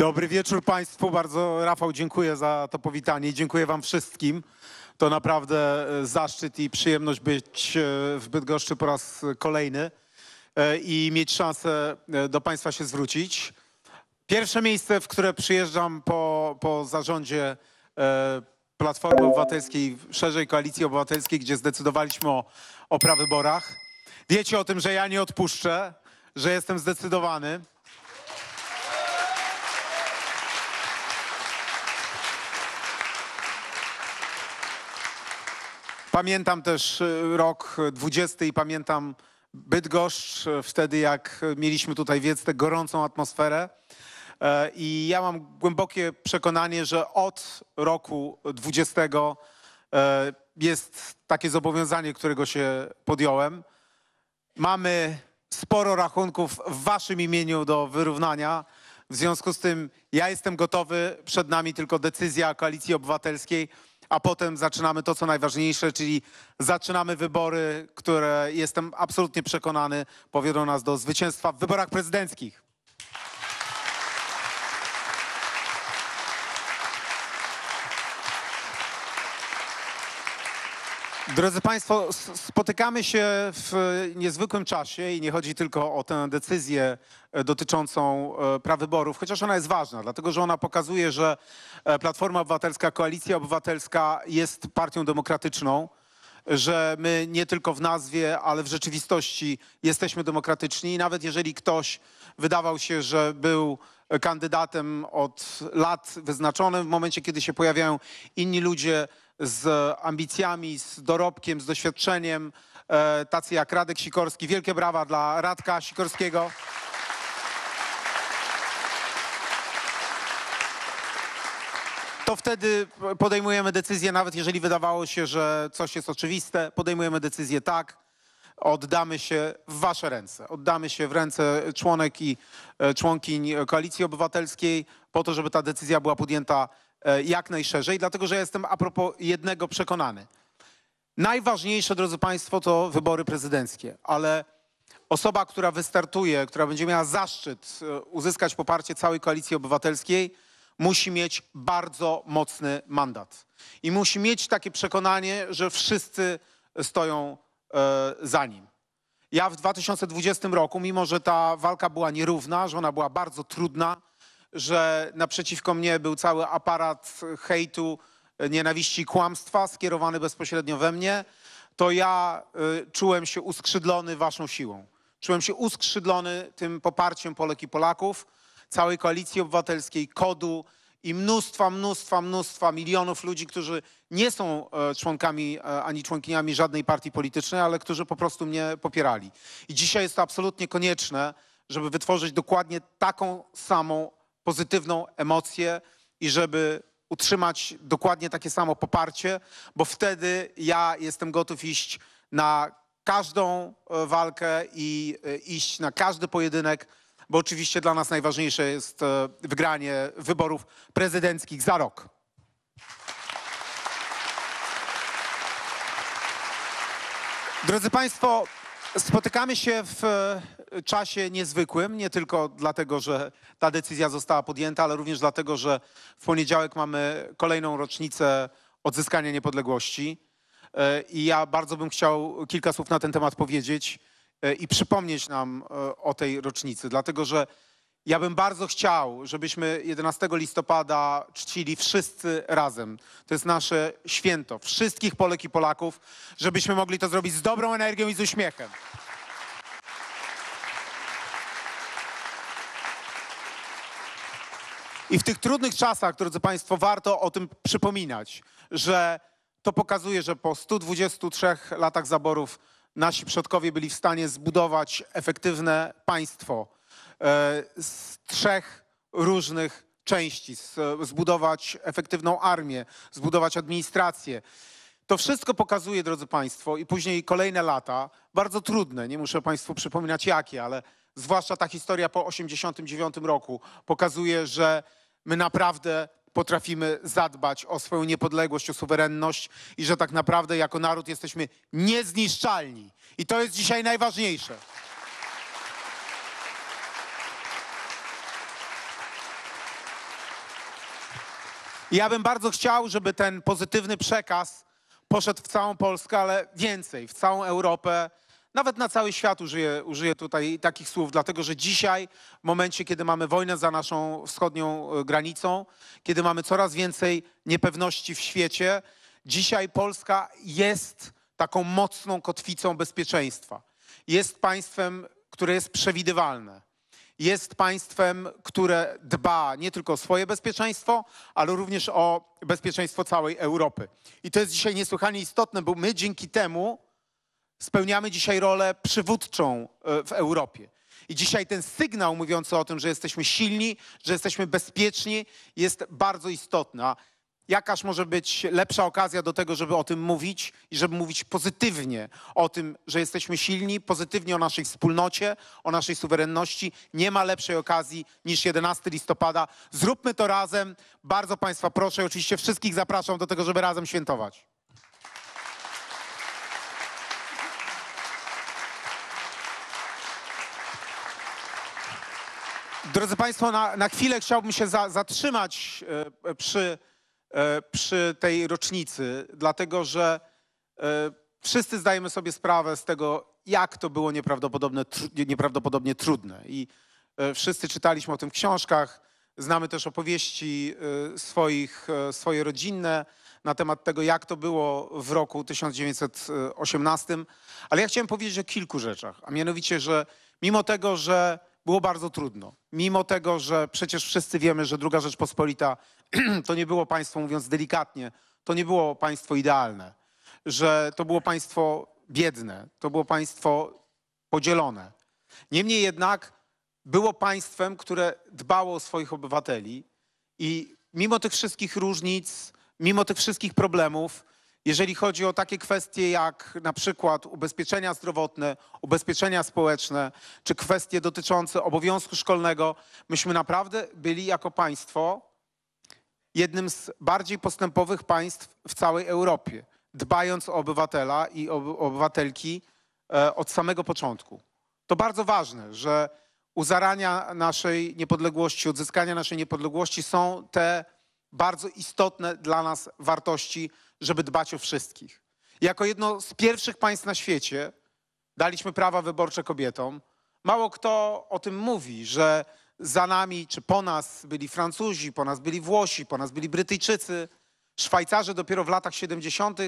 Dobry wieczór Państwu. Bardzo Rafał dziękuję za to powitanie i dziękuję Wam wszystkim. To naprawdę e, zaszczyt i przyjemność być e, w Bydgoszczy po raz kolejny e, i mieć szansę do Państwa się zwrócić. Pierwsze miejsce, w które przyjeżdżam po, po zarządzie Platformy Obywatelskiej, szerzej Koalicji Obywatelskiej, gdzie zdecydowaliśmy o, o prawyborach. Wiecie o tym, że ja nie odpuszczę, że jestem zdecydowany. Pamiętam też y, rok 20 i pamiętam Bydgoszcz, y, wtedy jak mieliśmy tutaj wiec, tę gorącą atmosferę. Y, I ja mam głębokie przekonanie, że od roku 20 jest takie zobowiązanie, którego się podjąłem. Mamy sporo rachunków w waszym imieniu do wyrównania. W związku z tym ja jestem gotowy, przed nami tylko decyzja Koalicji Obywatelskiej a potem zaczynamy to, co najważniejsze, czyli zaczynamy wybory, które jestem absolutnie przekonany powiodą nas do zwycięstwa w wyborach prezydenckich. Drodzy Państwo, spotykamy się w niezwykłym czasie i nie chodzi tylko o tę decyzję e, dotyczącą e, prawyborów, chociaż ona jest ważna, dlatego że ona pokazuje, że e, Platforma Obywatelska, Koalicja Obywatelska jest partią demokratyczną, że my nie tylko w nazwie, ale w rzeczywistości jesteśmy demokratyczni i nawet jeżeli ktoś wydawał się, że był kandydatem od lat wyznaczonym, w momencie kiedy się pojawiają inni ludzie, z ambicjami, z dorobkiem, z doświadczeniem, e, tacy jak Radek Sikorski. Wielkie brawa dla Radka Sikorskiego. to wtedy podejmujemy decyzję, nawet jeżeli wydawało się, że coś jest oczywiste, podejmujemy decyzję tak, oddamy się w wasze ręce. Oddamy się w ręce członek i e, członkiń Koalicji Obywatelskiej po to, żeby ta decyzja była podjęta E, jak najszerzej, dlatego że jestem a propos jednego przekonany. Najważniejsze, drodzy Państwo, to wybory prezydenckie, ale osoba, która wystartuje, która będzie miała zaszczyt e, uzyskać poparcie całej koalicji obywatelskiej, musi mieć bardzo mocny mandat. I musi mieć takie przekonanie, że wszyscy stoją e, za nim. Ja w 2020 roku, mimo że ta walka była nierówna, że ona była bardzo trudna, że naprzeciwko mnie był cały aparat hejtu, e, nienawiści, kłamstwa skierowany bezpośrednio we mnie, to ja e, czułem się uskrzydlony waszą siłą. Czułem się uskrzydlony tym poparciem Polek i Polaków, całej koalicji obywatelskiej, kodu i mnóstwa, mnóstwa, mnóstwa milionów ludzi, którzy nie są e, członkami ani członkiniami żadnej partii politycznej, ale którzy po prostu mnie popierali. I dzisiaj jest to absolutnie konieczne, żeby wytworzyć dokładnie taką samą pozytywną emocję i żeby utrzymać dokładnie takie samo poparcie, bo wtedy ja jestem gotów iść na każdą e, walkę i e, iść na każdy pojedynek, bo oczywiście dla nas najważniejsze jest e, wygranie wyborów prezydenckich za rok. Drodzy Państwo, Spotykamy się w e, czasie niezwykłym, nie tylko dlatego, że ta decyzja została podjęta, ale również dlatego, że w poniedziałek mamy kolejną rocznicę odzyskania niepodległości. E, I ja bardzo bym chciał kilka słów na ten temat powiedzieć e, i przypomnieć nam o tej rocznicy, dlatego że ja bym bardzo chciał, żebyśmy 11 listopada czcili wszyscy razem. To jest nasze święto wszystkich Polek i Polaków, żebyśmy mogli to zrobić z dobrą energią i z uśmiechem. I w tych trudnych czasach, drodzy Państwo, warto o tym przypominać, że to pokazuje, że po 123 latach zaborów nasi przodkowie byli w stanie zbudować efektywne państwo E, z trzech różnych części, zbudować efektywną armię, zbudować administrację. To wszystko pokazuje, drodzy Państwo, i później kolejne lata, bardzo trudne, nie muszę Państwu przypominać jakie, ale zwłaszcza ta historia po 1989 roku pokazuje, że my naprawdę potrafimy zadbać o swoją niepodległość, o suwerenność i że tak naprawdę jako naród jesteśmy niezniszczalni. I to jest dzisiaj najważniejsze. I ja bym bardzo chciał, żeby ten pozytywny przekaz poszedł w całą Polskę, ale więcej, w całą Europę, nawet na cały świat użyję, użyję tutaj takich słów, dlatego że dzisiaj, w momencie, kiedy mamy wojnę za naszą wschodnią e, granicą, kiedy mamy coraz więcej niepewności w świecie, dzisiaj Polska jest taką mocną kotwicą bezpieczeństwa. Jest państwem, które jest przewidywalne jest państwem, które dba nie tylko o swoje bezpieczeństwo, ale również o bezpieczeństwo całej Europy. I to jest dzisiaj niesłychanie istotne, bo my dzięki temu spełniamy dzisiaj rolę przywódczą e, w Europie. I dzisiaj ten sygnał mówiący o tym, że jesteśmy silni, że jesteśmy bezpieczni, jest bardzo istotny. A jakaż może być lepsza okazja do tego, żeby o tym mówić i żeby mówić pozytywnie o tym, że jesteśmy silni, pozytywnie o naszej wspólnocie, o naszej suwerenności. Nie ma lepszej okazji niż 11 listopada. Zróbmy to razem. Bardzo Państwa proszę, oczywiście wszystkich zapraszam do tego, żeby razem świętować. Drodzy Państwo, na, na chwilę chciałbym się za, zatrzymać e, przy E, przy tej rocznicy, dlatego że e, wszyscy zdajemy sobie sprawę z tego, jak to było nieprawdopodobne, nieprawdopodobnie trudne. I e, wszyscy czytaliśmy o tym w książkach, znamy też opowieści swoich, swoje rodzinne na temat tego, jak to było w roku 1918. Ale ja chciałem powiedzieć o kilku rzeczach, a mianowicie, że mimo tego, że było bardzo trudno, mimo tego, że przecież wszyscy wiemy, że Druga Rzeczpospolita to nie było państwo, mówiąc delikatnie, to nie było państwo idealne, że to było państwo biedne, to było państwo podzielone. Niemniej jednak było państwem, które dbało o swoich obywateli i mimo tych wszystkich różnic, mimo tych wszystkich problemów, jeżeli chodzi o takie kwestie jak na przykład ubezpieczenia zdrowotne, ubezpieczenia społeczne, czy kwestie dotyczące obowiązku szkolnego, myśmy naprawdę byli jako państwo jednym z bardziej postępowych państw w całej Europie, dbając o obywatela i obywatelki e, od samego początku. To bardzo ważne, że u zarania naszej niepodległości, odzyskania naszej niepodległości są te bardzo istotne dla nas wartości, żeby dbać o wszystkich. Jako jedno z pierwszych państw na świecie daliśmy prawa wyborcze kobietom. Mało kto o tym mówi, że za nami czy po nas byli Francuzi, po nas byli Włosi, po nas byli Brytyjczycy. Szwajcarzy dopiero w latach 70.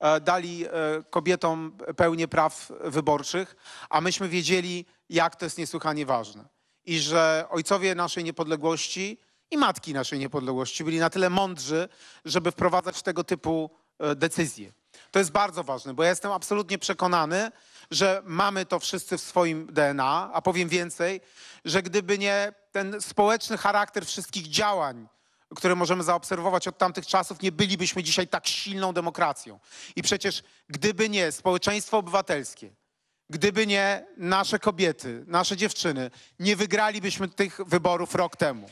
E, dali e, kobietom pełnię praw wyborczych, a myśmy wiedzieli, jak to jest niesłychanie ważne. I że ojcowie naszej niepodległości i matki naszej niepodległości byli na tyle mądrzy, żeby wprowadzać tego typu e, decyzje. To jest bardzo ważne, bo ja jestem absolutnie przekonany, że mamy to wszyscy w swoim DNA, a powiem więcej, że gdyby nie ten społeczny charakter wszystkich działań, które możemy zaobserwować od tamtych czasów, nie bylibyśmy dzisiaj tak silną demokracją. I przecież gdyby nie społeczeństwo obywatelskie, gdyby nie nasze kobiety, nasze dziewczyny, nie wygralibyśmy tych wyborów rok temu.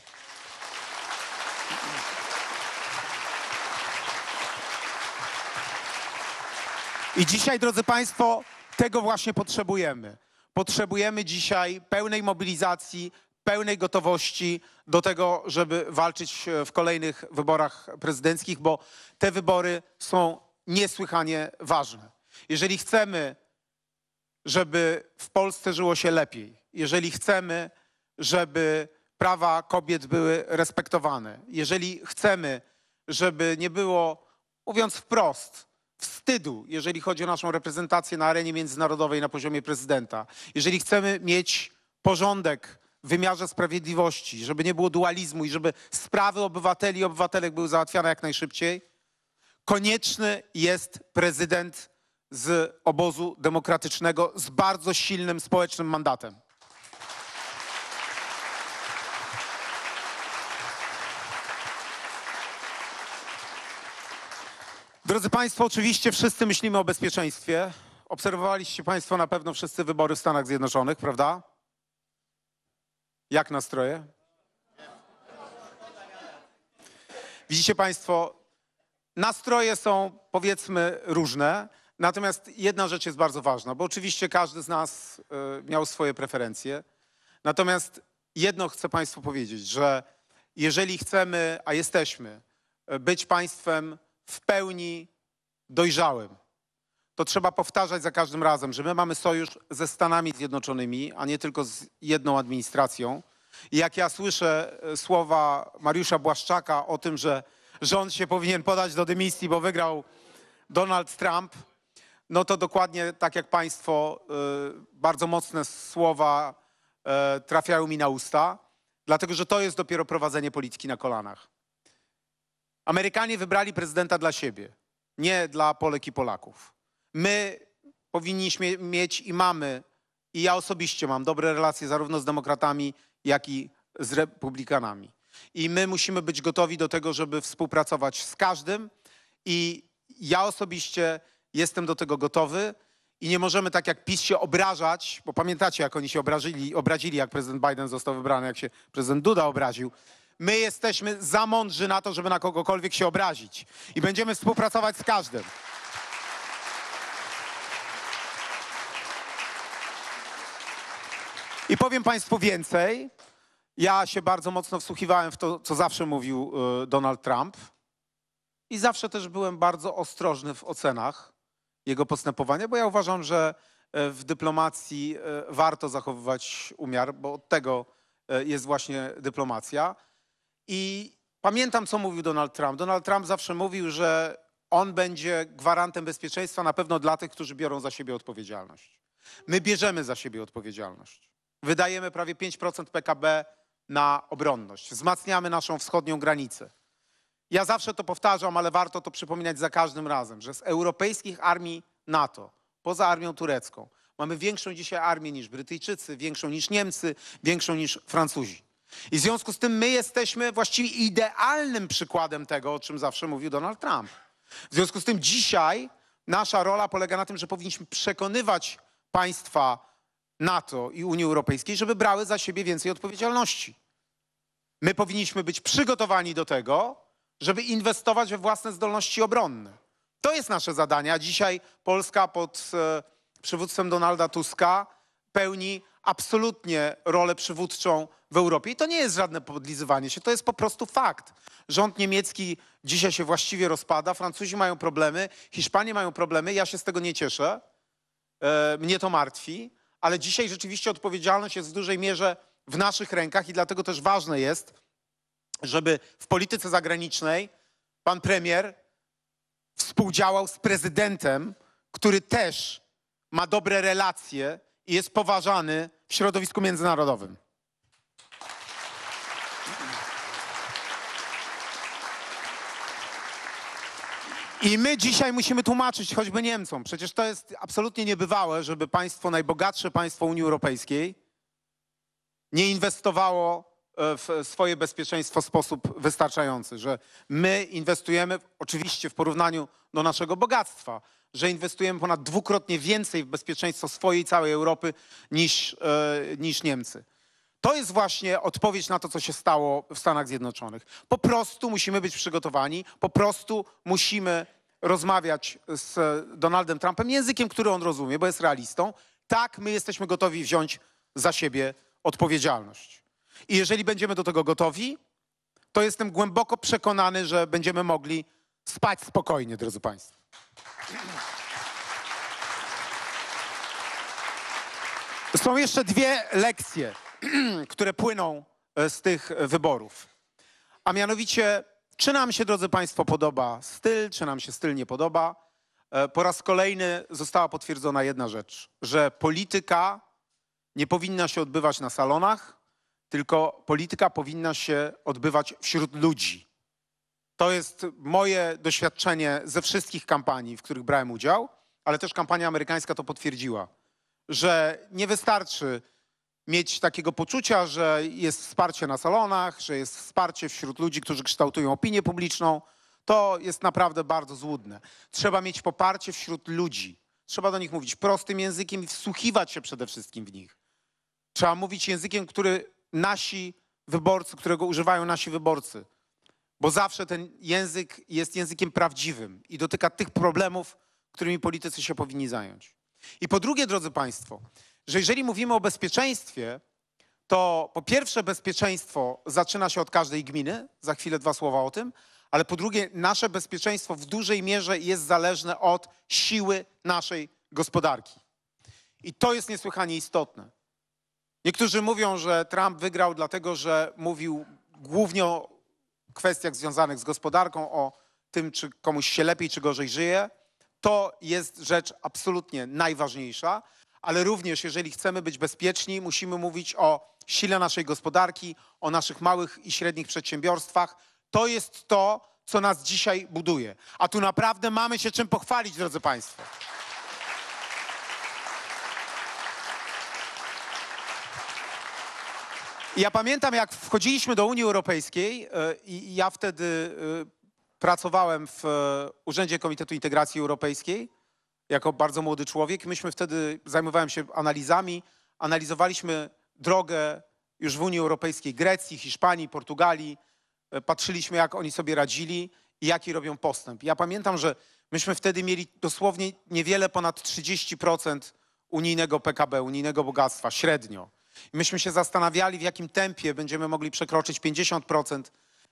I dzisiaj, drodzy Państwo, tego właśnie potrzebujemy. Potrzebujemy dzisiaj pełnej mobilizacji, pełnej gotowości do tego, żeby walczyć e, w kolejnych wyborach prezydenckich, bo te wybory są niesłychanie ważne. Jeżeli chcemy, żeby w Polsce żyło się lepiej, jeżeli chcemy, żeby prawa kobiet były respektowane, jeżeli chcemy, żeby nie było, mówiąc wprost, wstydu, jeżeli chodzi o naszą reprezentację na arenie międzynarodowej na poziomie prezydenta. Jeżeli chcemy mieć porządek w wymiarze sprawiedliwości, żeby nie było dualizmu i żeby sprawy obywateli i obywatelek były załatwiane jak najszybciej, konieczny jest prezydent z obozu demokratycznego z bardzo silnym społecznym mandatem. Drodzy Państwo, oczywiście wszyscy myślimy o bezpieczeństwie. Obserwowaliście Państwo na pewno wszyscy wybory w Stanach Zjednoczonych, prawda? Jak nastroje? Widzicie Państwo, nastroje są powiedzmy różne, natomiast jedna rzecz jest bardzo ważna, bo oczywiście każdy z nas y, miał swoje preferencje. Natomiast jedno chcę Państwu powiedzieć, że jeżeli chcemy, a jesteśmy, y, być państwem w pełni dojrzałym. To trzeba powtarzać za każdym razem, że my mamy sojusz ze Stanami Zjednoczonymi, a nie tylko z jedną administracją. I jak ja słyszę e, słowa Mariusza Błaszczaka o tym, że rząd się powinien podać do dymisji, bo wygrał Donald Trump, no to dokładnie tak jak Państwo, e, bardzo mocne słowa e, trafiają mi na usta, dlatego że to jest dopiero prowadzenie polityki na kolanach. Amerykanie wybrali prezydenta dla siebie, nie dla Polek i Polaków. My powinniśmy mieć i mamy, i ja osobiście mam dobre relacje zarówno z demokratami, jak i z republikanami. I my musimy być gotowi do tego, żeby współpracować z każdym. I ja osobiście jestem do tego gotowy. I nie możemy tak jak PiS się obrażać, bo pamiętacie, jak oni się obrażyli, obrazili, jak prezydent Biden został wybrany, jak się prezydent Duda obraził my jesteśmy za mądrzy na to, żeby na kogokolwiek się obrazić. I będziemy współpracować z każdym. I powiem Państwu więcej. Ja się bardzo mocno wsłuchiwałem w to, co zawsze mówił e, Donald Trump. I zawsze też byłem bardzo ostrożny w ocenach jego postępowania, bo ja uważam, że e, w dyplomacji e, warto zachowywać umiar, bo od tego jest właśnie dyplomacja. I pamiętam, co mówił Donald Trump. Donald Trump zawsze mówił, że on będzie gwarantem bezpieczeństwa na pewno dla tych, którzy biorą za siebie odpowiedzialność. My bierzemy za siebie odpowiedzialność. Wydajemy prawie 5% PKB na obronność. Wzmacniamy naszą wschodnią granicę. Ja zawsze to powtarzam, ale warto to przypominać za każdym razem, że z europejskich armii NATO, poza armią turecką, mamy większą dzisiaj armię niż Brytyjczycy, większą niż Niemcy, większą niż Francuzi. I w związku z tym my jesteśmy właściwie idealnym przykładem tego, o czym zawsze mówił Donald Trump. W związku z tym dzisiaj nasza rola polega na tym, że powinniśmy przekonywać państwa NATO i Unii Europejskiej, żeby brały za siebie więcej odpowiedzialności. My powinniśmy być przygotowani do tego, żeby inwestować we własne zdolności obronne. To jest nasze zadanie, a dzisiaj Polska pod e, przywództwem Donalda Tuska pełni absolutnie rolę przywódczą w Europie. I to nie jest żadne podlizywanie się, to jest po prostu fakt. Rząd niemiecki dzisiaj się właściwie rozpada, Francuzi mają problemy, Hiszpanie mają problemy, ja się z tego nie cieszę, e, mnie to martwi, ale dzisiaj rzeczywiście odpowiedzialność jest w dużej mierze w naszych rękach i dlatego też ważne jest, żeby w polityce zagranicznej pan premier współdziałał z prezydentem, który też ma dobre relacje i jest poważany w środowisku międzynarodowym. I my dzisiaj musimy tłumaczyć choćby Niemcom. Przecież to jest absolutnie niebywałe, żeby państwo, najbogatsze państwo Unii Europejskiej, nie inwestowało e, w swoje bezpieczeństwo w sposób wystarczający. Że my inwestujemy, oczywiście w porównaniu do naszego bogactwa, że inwestujemy ponad dwukrotnie więcej w bezpieczeństwo swojej całej Europy niż, e, niż Niemcy. To jest właśnie odpowiedź na to, co się stało w Stanach Zjednoczonych. Po prostu musimy być przygotowani, po prostu musimy rozmawiać z Donaldem Trumpem językiem, który on rozumie, bo jest realistą. Tak, my jesteśmy gotowi wziąć za siebie odpowiedzialność. I jeżeli będziemy do tego gotowi, to jestem głęboko przekonany, że będziemy mogli spać spokojnie, drodzy Państwo. Są jeszcze dwie lekcje, które płyną e, z tych wyborów. A mianowicie, czy nam się, drodzy Państwo, podoba styl, czy nam się styl nie podoba. E, po raz kolejny została potwierdzona jedna rzecz, że polityka nie powinna się odbywać na salonach, tylko polityka powinna się odbywać wśród ludzi. To jest moje doświadczenie ze wszystkich kampanii, w których brałem udział, ale też kampania amerykańska to potwierdziła, że nie wystarczy mieć takiego poczucia, że jest wsparcie na salonach, że jest wsparcie wśród ludzi, którzy kształtują opinię publiczną. To jest naprawdę bardzo złudne. Trzeba mieć poparcie wśród ludzi. Trzeba do nich mówić prostym językiem i wsłuchiwać się przede wszystkim w nich. Trzeba mówić językiem, który nasi wyborcy, którego używają nasi wyborcy. Bo zawsze ten język jest językiem prawdziwym i dotyka tych problemów, którymi politycy się powinni zająć. I po drugie, drodzy Państwo, że jeżeli mówimy o bezpieczeństwie, to po pierwsze bezpieczeństwo zaczyna się od każdej gminy, za chwilę dwa słowa o tym, ale po drugie nasze bezpieczeństwo w dużej mierze jest zależne od siły naszej gospodarki. I to jest niesłychanie istotne. Niektórzy mówią, że Trump wygrał dlatego, że mówił głównie o kwestiach związanych z gospodarką, o tym, czy komuś się lepiej, czy gorzej żyje. To jest rzecz absolutnie najważniejsza, ale również jeżeli chcemy być bezpieczni, musimy mówić o sile naszej gospodarki, o naszych małych i średnich przedsiębiorstwach. To jest to, co nas dzisiaj buduje. A tu naprawdę mamy się czym pochwalić, drodzy Państwo. Ja pamiętam, jak wchodziliśmy do Unii Europejskiej e, i ja wtedy e, pracowałem w e, Urzędzie Komitetu Integracji Europejskiej jako bardzo młody człowiek. Myśmy wtedy, zajmowałem się analizami, analizowaliśmy drogę już w Unii Europejskiej Grecji, Hiszpanii, Portugalii. Patrzyliśmy, jak oni sobie radzili i jaki robią postęp. Ja pamiętam, że myśmy wtedy mieli dosłownie niewiele ponad 30% unijnego PKB, unijnego bogactwa, średnio myśmy się zastanawiali, w jakim tempie będziemy mogli przekroczyć 50%,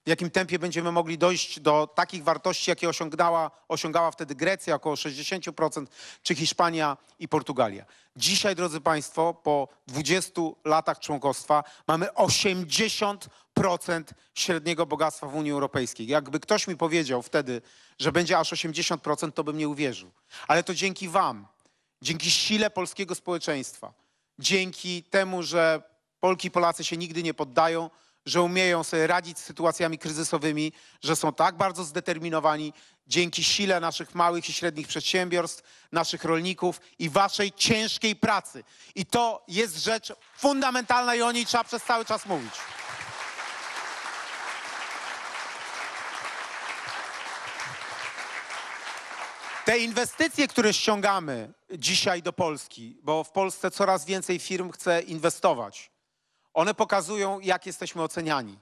w jakim tempie będziemy mogli dojść do takich wartości, jakie osiągnęła, osiągała wtedy Grecja, około 60%, czy Hiszpania i Portugalia. Dzisiaj, drodzy Państwo, po 20 latach członkostwa mamy 80% średniego bogactwa w Unii Europejskiej. Jakby ktoś mi powiedział wtedy, że będzie aż 80%, to bym nie uwierzył. Ale to dzięki Wam, dzięki sile polskiego społeczeństwa, dzięki temu, że Polki i Polacy się nigdy nie poddają, że umieją sobie radzić z sytuacjami kryzysowymi, że są tak bardzo zdeterminowani dzięki sile naszych małych i średnich przedsiębiorstw, naszych rolników i waszej ciężkiej pracy. I to jest rzecz fundamentalna i o niej trzeba przez cały czas mówić. Te inwestycje, które ściągamy dzisiaj do Polski, bo w Polsce coraz więcej firm chce inwestować, one pokazują, jak jesteśmy oceniani.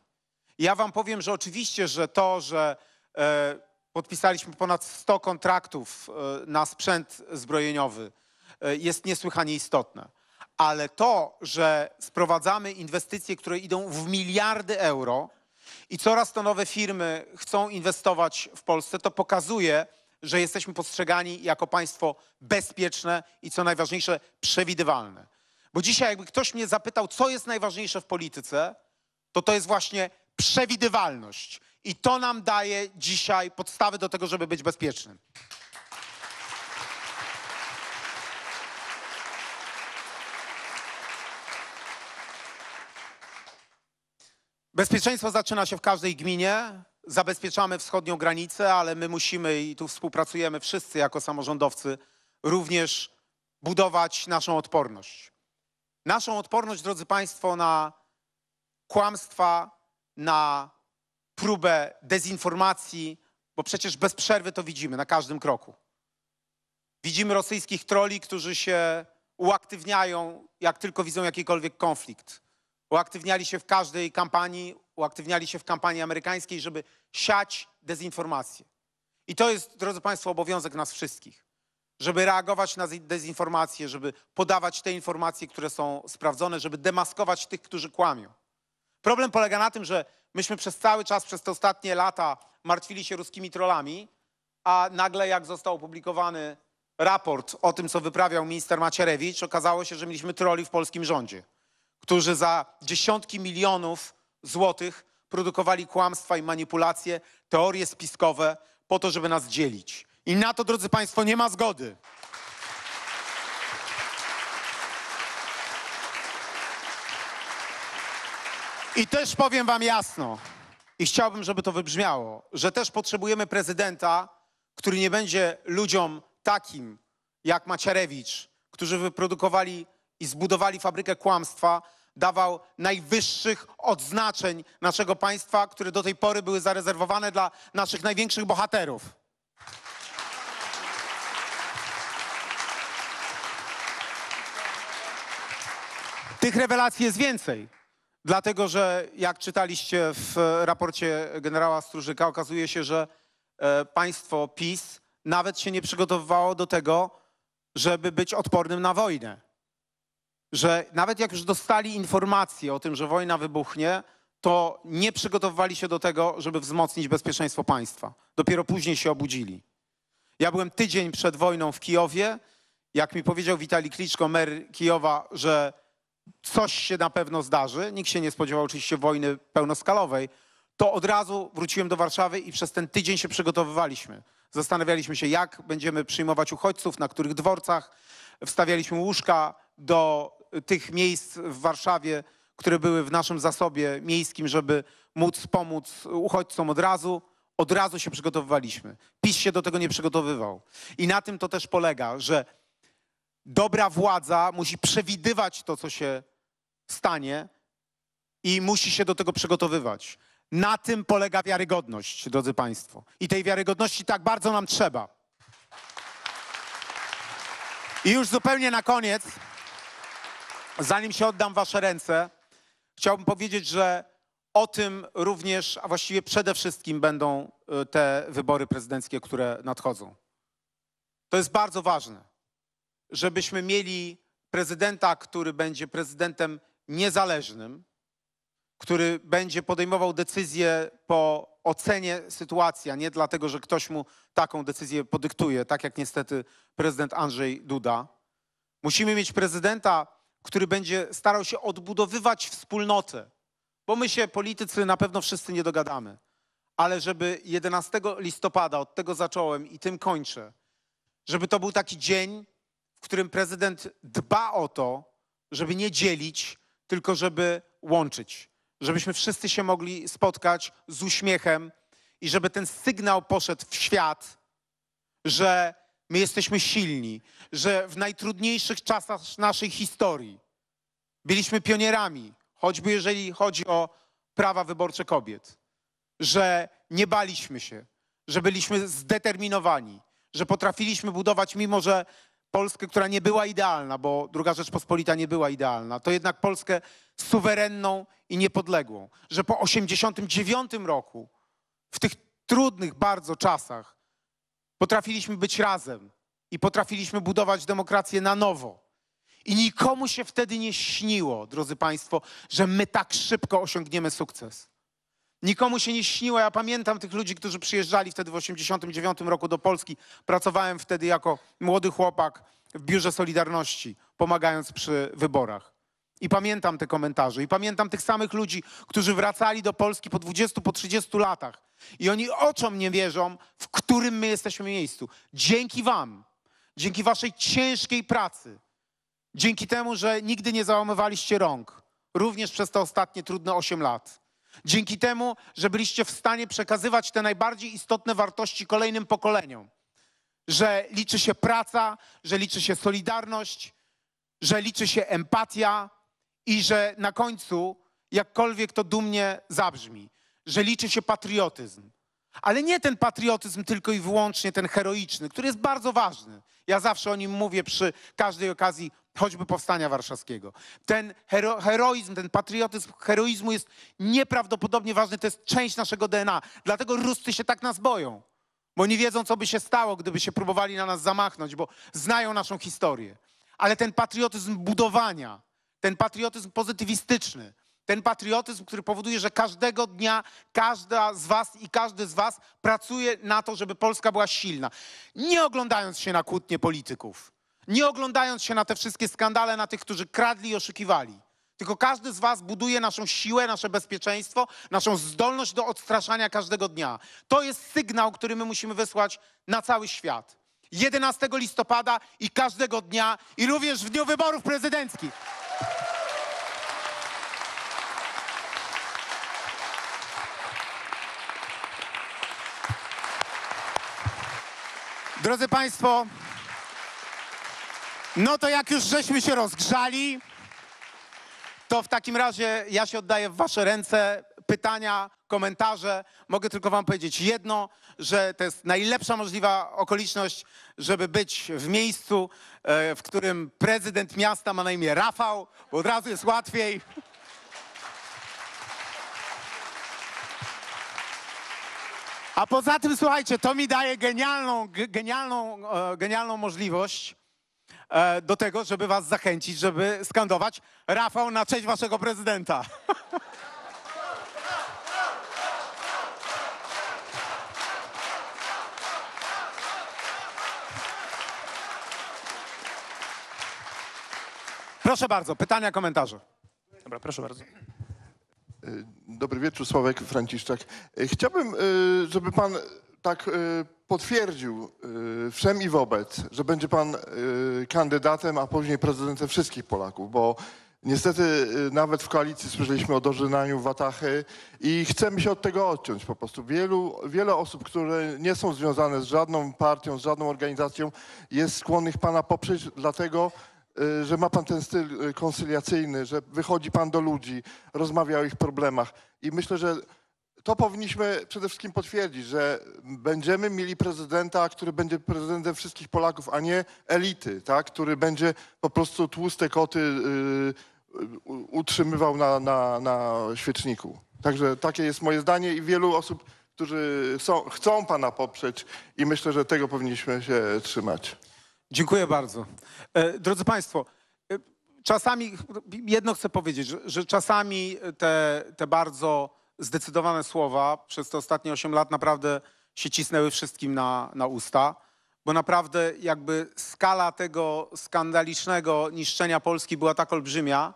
Ja Wam powiem, że oczywiście, że to, że e, podpisaliśmy ponad 100 kontraktów e, na sprzęt zbrojeniowy, e, jest niesłychanie istotne. Ale to, że sprowadzamy inwestycje, które idą w miliardy euro i coraz to nowe firmy chcą inwestować w Polsce, to pokazuje, że jesteśmy postrzegani jako państwo bezpieczne i co najważniejsze, przewidywalne. Bo dzisiaj, jakby ktoś mnie zapytał, co jest najważniejsze w polityce, to to jest właśnie przewidywalność. I to nam daje dzisiaj podstawy do tego, żeby być bezpiecznym. Bezpieczeństwo zaczyna się w każdej gminie, zabezpieczamy wschodnią granicę, ale my musimy i tu współpracujemy wszyscy jako samorządowcy, również budować naszą odporność. Naszą odporność, drodzy Państwo, na kłamstwa, na próbę dezinformacji, bo przecież bez przerwy to widzimy na każdym kroku. Widzimy rosyjskich troli, którzy się uaktywniają, jak tylko widzą jakikolwiek konflikt uaktywniali się w każdej kampanii, uaktywniali się w kampanii amerykańskiej, żeby siać dezinformację. I to jest, drodzy Państwo, obowiązek nas wszystkich, żeby reagować na dezinformację, żeby podawać te informacje, które są sprawdzone, żeby demaskować tych, którzy kłamią. Problem polega na tym, że myśmy przez cały czas, przez te ostatnie lata martwili się ruskimi trollami, a nagle jak został opublikowany raport o tym, co wyprawiał minister Macierewicz, okazało się, że mieliśmy troli w polskim rządzie którzy za dziesiątki milionów złotych produkowali kłamstwa i manipulacje, teorie spiskowe po to, żeby nas dzielić. I na to, drodzy Państwo, nie ma zgody. I też powiem Wam jasno, i chciałbym, żeby to wybrzmiało, że też potrzebujemy prezydenta, który nie będzie ludziom takim jak Macierewicz, którzy wyprodukowali i zbudowali fabrykę kłamstwa, dawał najwyższych odznaczeń naszego państwa, które do tej pory były zarezerwowane dla naszych największych bohaterów. Tych rewelacji jest więcej, dlatego że jak czytaliście w raporcie generała Strużyka, okazuje się, że e, państwo PiS nawet się nie przygotowywało do tego, żeby być odpornym na wojnę że nawet jak już dostali informację o tym, że wojna wybuchnie, to nie przygotowywali się do tego, żeby wzmocnić bezpieczeństwo państwa. Dopiero później się obudzili. Ja byłem tydzień przed wojną w Kijowie. Jak mi powiedział Witali Kliczko, mer Kijowa, że coś się na pewno zdarzy, nikt się nie spodziewał oczywiście wojny pełnoskalowej, to od razu wróciłem do Warszawy i przez ten tydzień się przygotowywaliśmy. Zastanawialiśmy się, jak będziemy przyjmować uchodźców, na których dworcach. Wstawialiśmy łóżka do tych miejsc w Warszawie, które były w naszym zasobie miejskim, żeby móc pomóc uchodźcom od razu. Od razu się przygotowywaliśmy. PiS się do tego nie przygotowywał. I na tym to też polega, że dobra władza musi przewidywać to, co się stanie i musi się do tego przygotowywać. Na tym polega wiarygodność, drodzy Państwo. I tej wiarygodności tak bardzo nam trzeba. I już zupełnie na koniec. Zanim się oddam Wasze ręce, chciałbym powiedzieć, że o tym również, a właściwie przede wszystkim będą y, te wybory prezydenckie, które nadchodzą. To jest bardzo ważne, żebyśmy mieli prezydenta, który będzie prezydentem niezależnym, który będzie podejmował decyzję po ocenie sytuacji, a nie dlatego, że ktoś mu taką decyzję podyktuje, tak jak niestety prezydent Andrzej Duda. Musimy mieć prezydenta, który będzie starał się odbudowywać wspólnotę. Bo my się, politycy, na pewno wszyscy nie dogadamy. Ale żeby 11 listopada, od tego zacząłem i tym kończę, żeby to był taki dzień, w którym prezydent dba o to, żeby nie dzielić, tylko żeby łączyć. Żebyśmy wszyscy się mogli spotkać z uśmiechem i żeby ten sygnał poszedł w świat, że my jesteśmy silni, że w najtrudniejszych czasach naszej historii byliśmy pionierami, choćby jeżeli chodzi o prawa wyborcze kobiet, że nie baliśmy się, że byliśmy zdeterminowani, że potrafiliśmy budować, mimo że Polskę, która nie była idealna, bo Druga Rzeczpospolita nie była idealna, to jednak Polskę suwerenną i niepodległą, że po 89 roku, w tych trudnych bardzo czasach, Potrafiliśmy być razem i potrafiliśmy budować demokrację na nowo. I nikomu się wtedy nie śniło, drodzy Państwo, że my tak szybko osiągniemy sukces. Nikomu się nie śniło. Ja pamiętam tych ludzi, którzy przyjeżdżali wtedy w 89 roku do Polski. Pracowałem wtedy jako młody chłopak w biurze Solidarności, pomagając przy wyborach. I pamiętam te komentarze, i pamiętam tych samych ludzi, którzy wracali do Polski po 20, po 30 latach i oni oczom nie wierzą, w którym my jesteśmy miejscu. Dzięki Wam, dzięki Waszej ciężkiej pracy, dzięki temu, że nigdy nie załamywaliście rąk, również przez te ostatnie trudne 8 lat. Dzięki temu, że byliście w stanie przekazywać te najbardziej istotne wartości kolejnym pokoleniom. Że liczy się praca, że liczy się solidarność, że liczy się empatia i że na końcu, jakkolwiek to dumnie zabrzmi, że liczy się patriotyzm. Ale nie ten patriotyzm tylko i wyłącznie ten heroiczny, który jest bardzo ważny. Ja zawsze o nim mówię przy każdej okazji, choćby powstania warszawskiego. Ten hero, heroizm, ten patriotyzm heroizmu jest nieprawdopodobnie ważny, to jest część naszego DNA. Dlatego Ruscy się tak nas boją, bo nie wiedzą, co by się stało, gdyby się próbowali na nas zamachnąć, bo znają naszą historię. Ale ten patriotyzm budowania, ten patriotyzm pozytywistyczny, ten patriotyzm, który powoduje, że każdego dnia każda z was i każdy z was pracuje na to, żeby Polska była silna. Nie oglądając się na kłótnie polityków, nie oglądając się na te wszystkie skandale, na tych, którzy kradli i oszukiwali. Tylko każdy z Was buduje naszą siłę, nasze bezpieczeństwo, naszą zdolność do odstraszania każdego dnia. To jest sygnał, który my musimy wysłać na cały świat. 11 listopada i każdego dnia, i również w dniu wyborów prezydenckich. Drodzy Państwo, no to jak już żeśmy się rozgrzali, to w takim razie ja się oddaję w Wasze ręce. Pytania, komentarze. Mogę tylko Wam powiedzieć jedno, że to jest najlepsza możliwa okoliczność, żeby być w miejscu, e, w którym prezydent miasta ma na imię Rafał, bo od razu jest łatwiej. A poza tym, słuchajcie, to mi daje genialną, genialną, e, genialną możliwość e, do tego, żeby was zachęcić, żeby skandować Rafał na cześć waszego prezydenta. Proszę bardzo, pytania, komentarze. Dobra, proszę bardzo. E, dobry wieczór, Sławek Franciszczak. E, chciałbym, e, żeby pan tak potwierdził wszem i wobec, że będzie pan kandydatem, a później prezydentem wszystkich Polaków, bo niestety nawet w koalicji słyszeliśmy o dożynaniu Watachy i chcemy się od tego odciąć po prostu. Wielu, wiele osób, które nie są związane z żadną partią, z żadną organizacją jest skłonnych pana poprzeć, dlatego Y, że ma pan ten styl y, konsyliacyjny, że wychodzi pan do ludzi, rozmawia o ich problemach. I myślę, że to powinniśmy przede wszystkim potwierdzić, że będziemy mieli prezydenta, który będzie prezydentem wszystkich Polaków, a nie elity, tak? który będzie po prostu tłuste koty y, utrzymywał na, na, na świeczniku. Także takie jest moje zdanie i wielu osób, którzy są, chcą pana poprzeć i myślę, że tego powinniśmy się trzymać. Dziękuję bardzo. E, drodzy Państwo, e, czasami, jedno chcę powiedzieć, że, że czasami te, te bardzo zdecydowane słowa przez te ostatnie 8 lat naprawdę się cisnęły wszystkim na, na usta, bo naprawdę jakby skala tego skandalicznego niszczenia Polski była tak olbrzymia,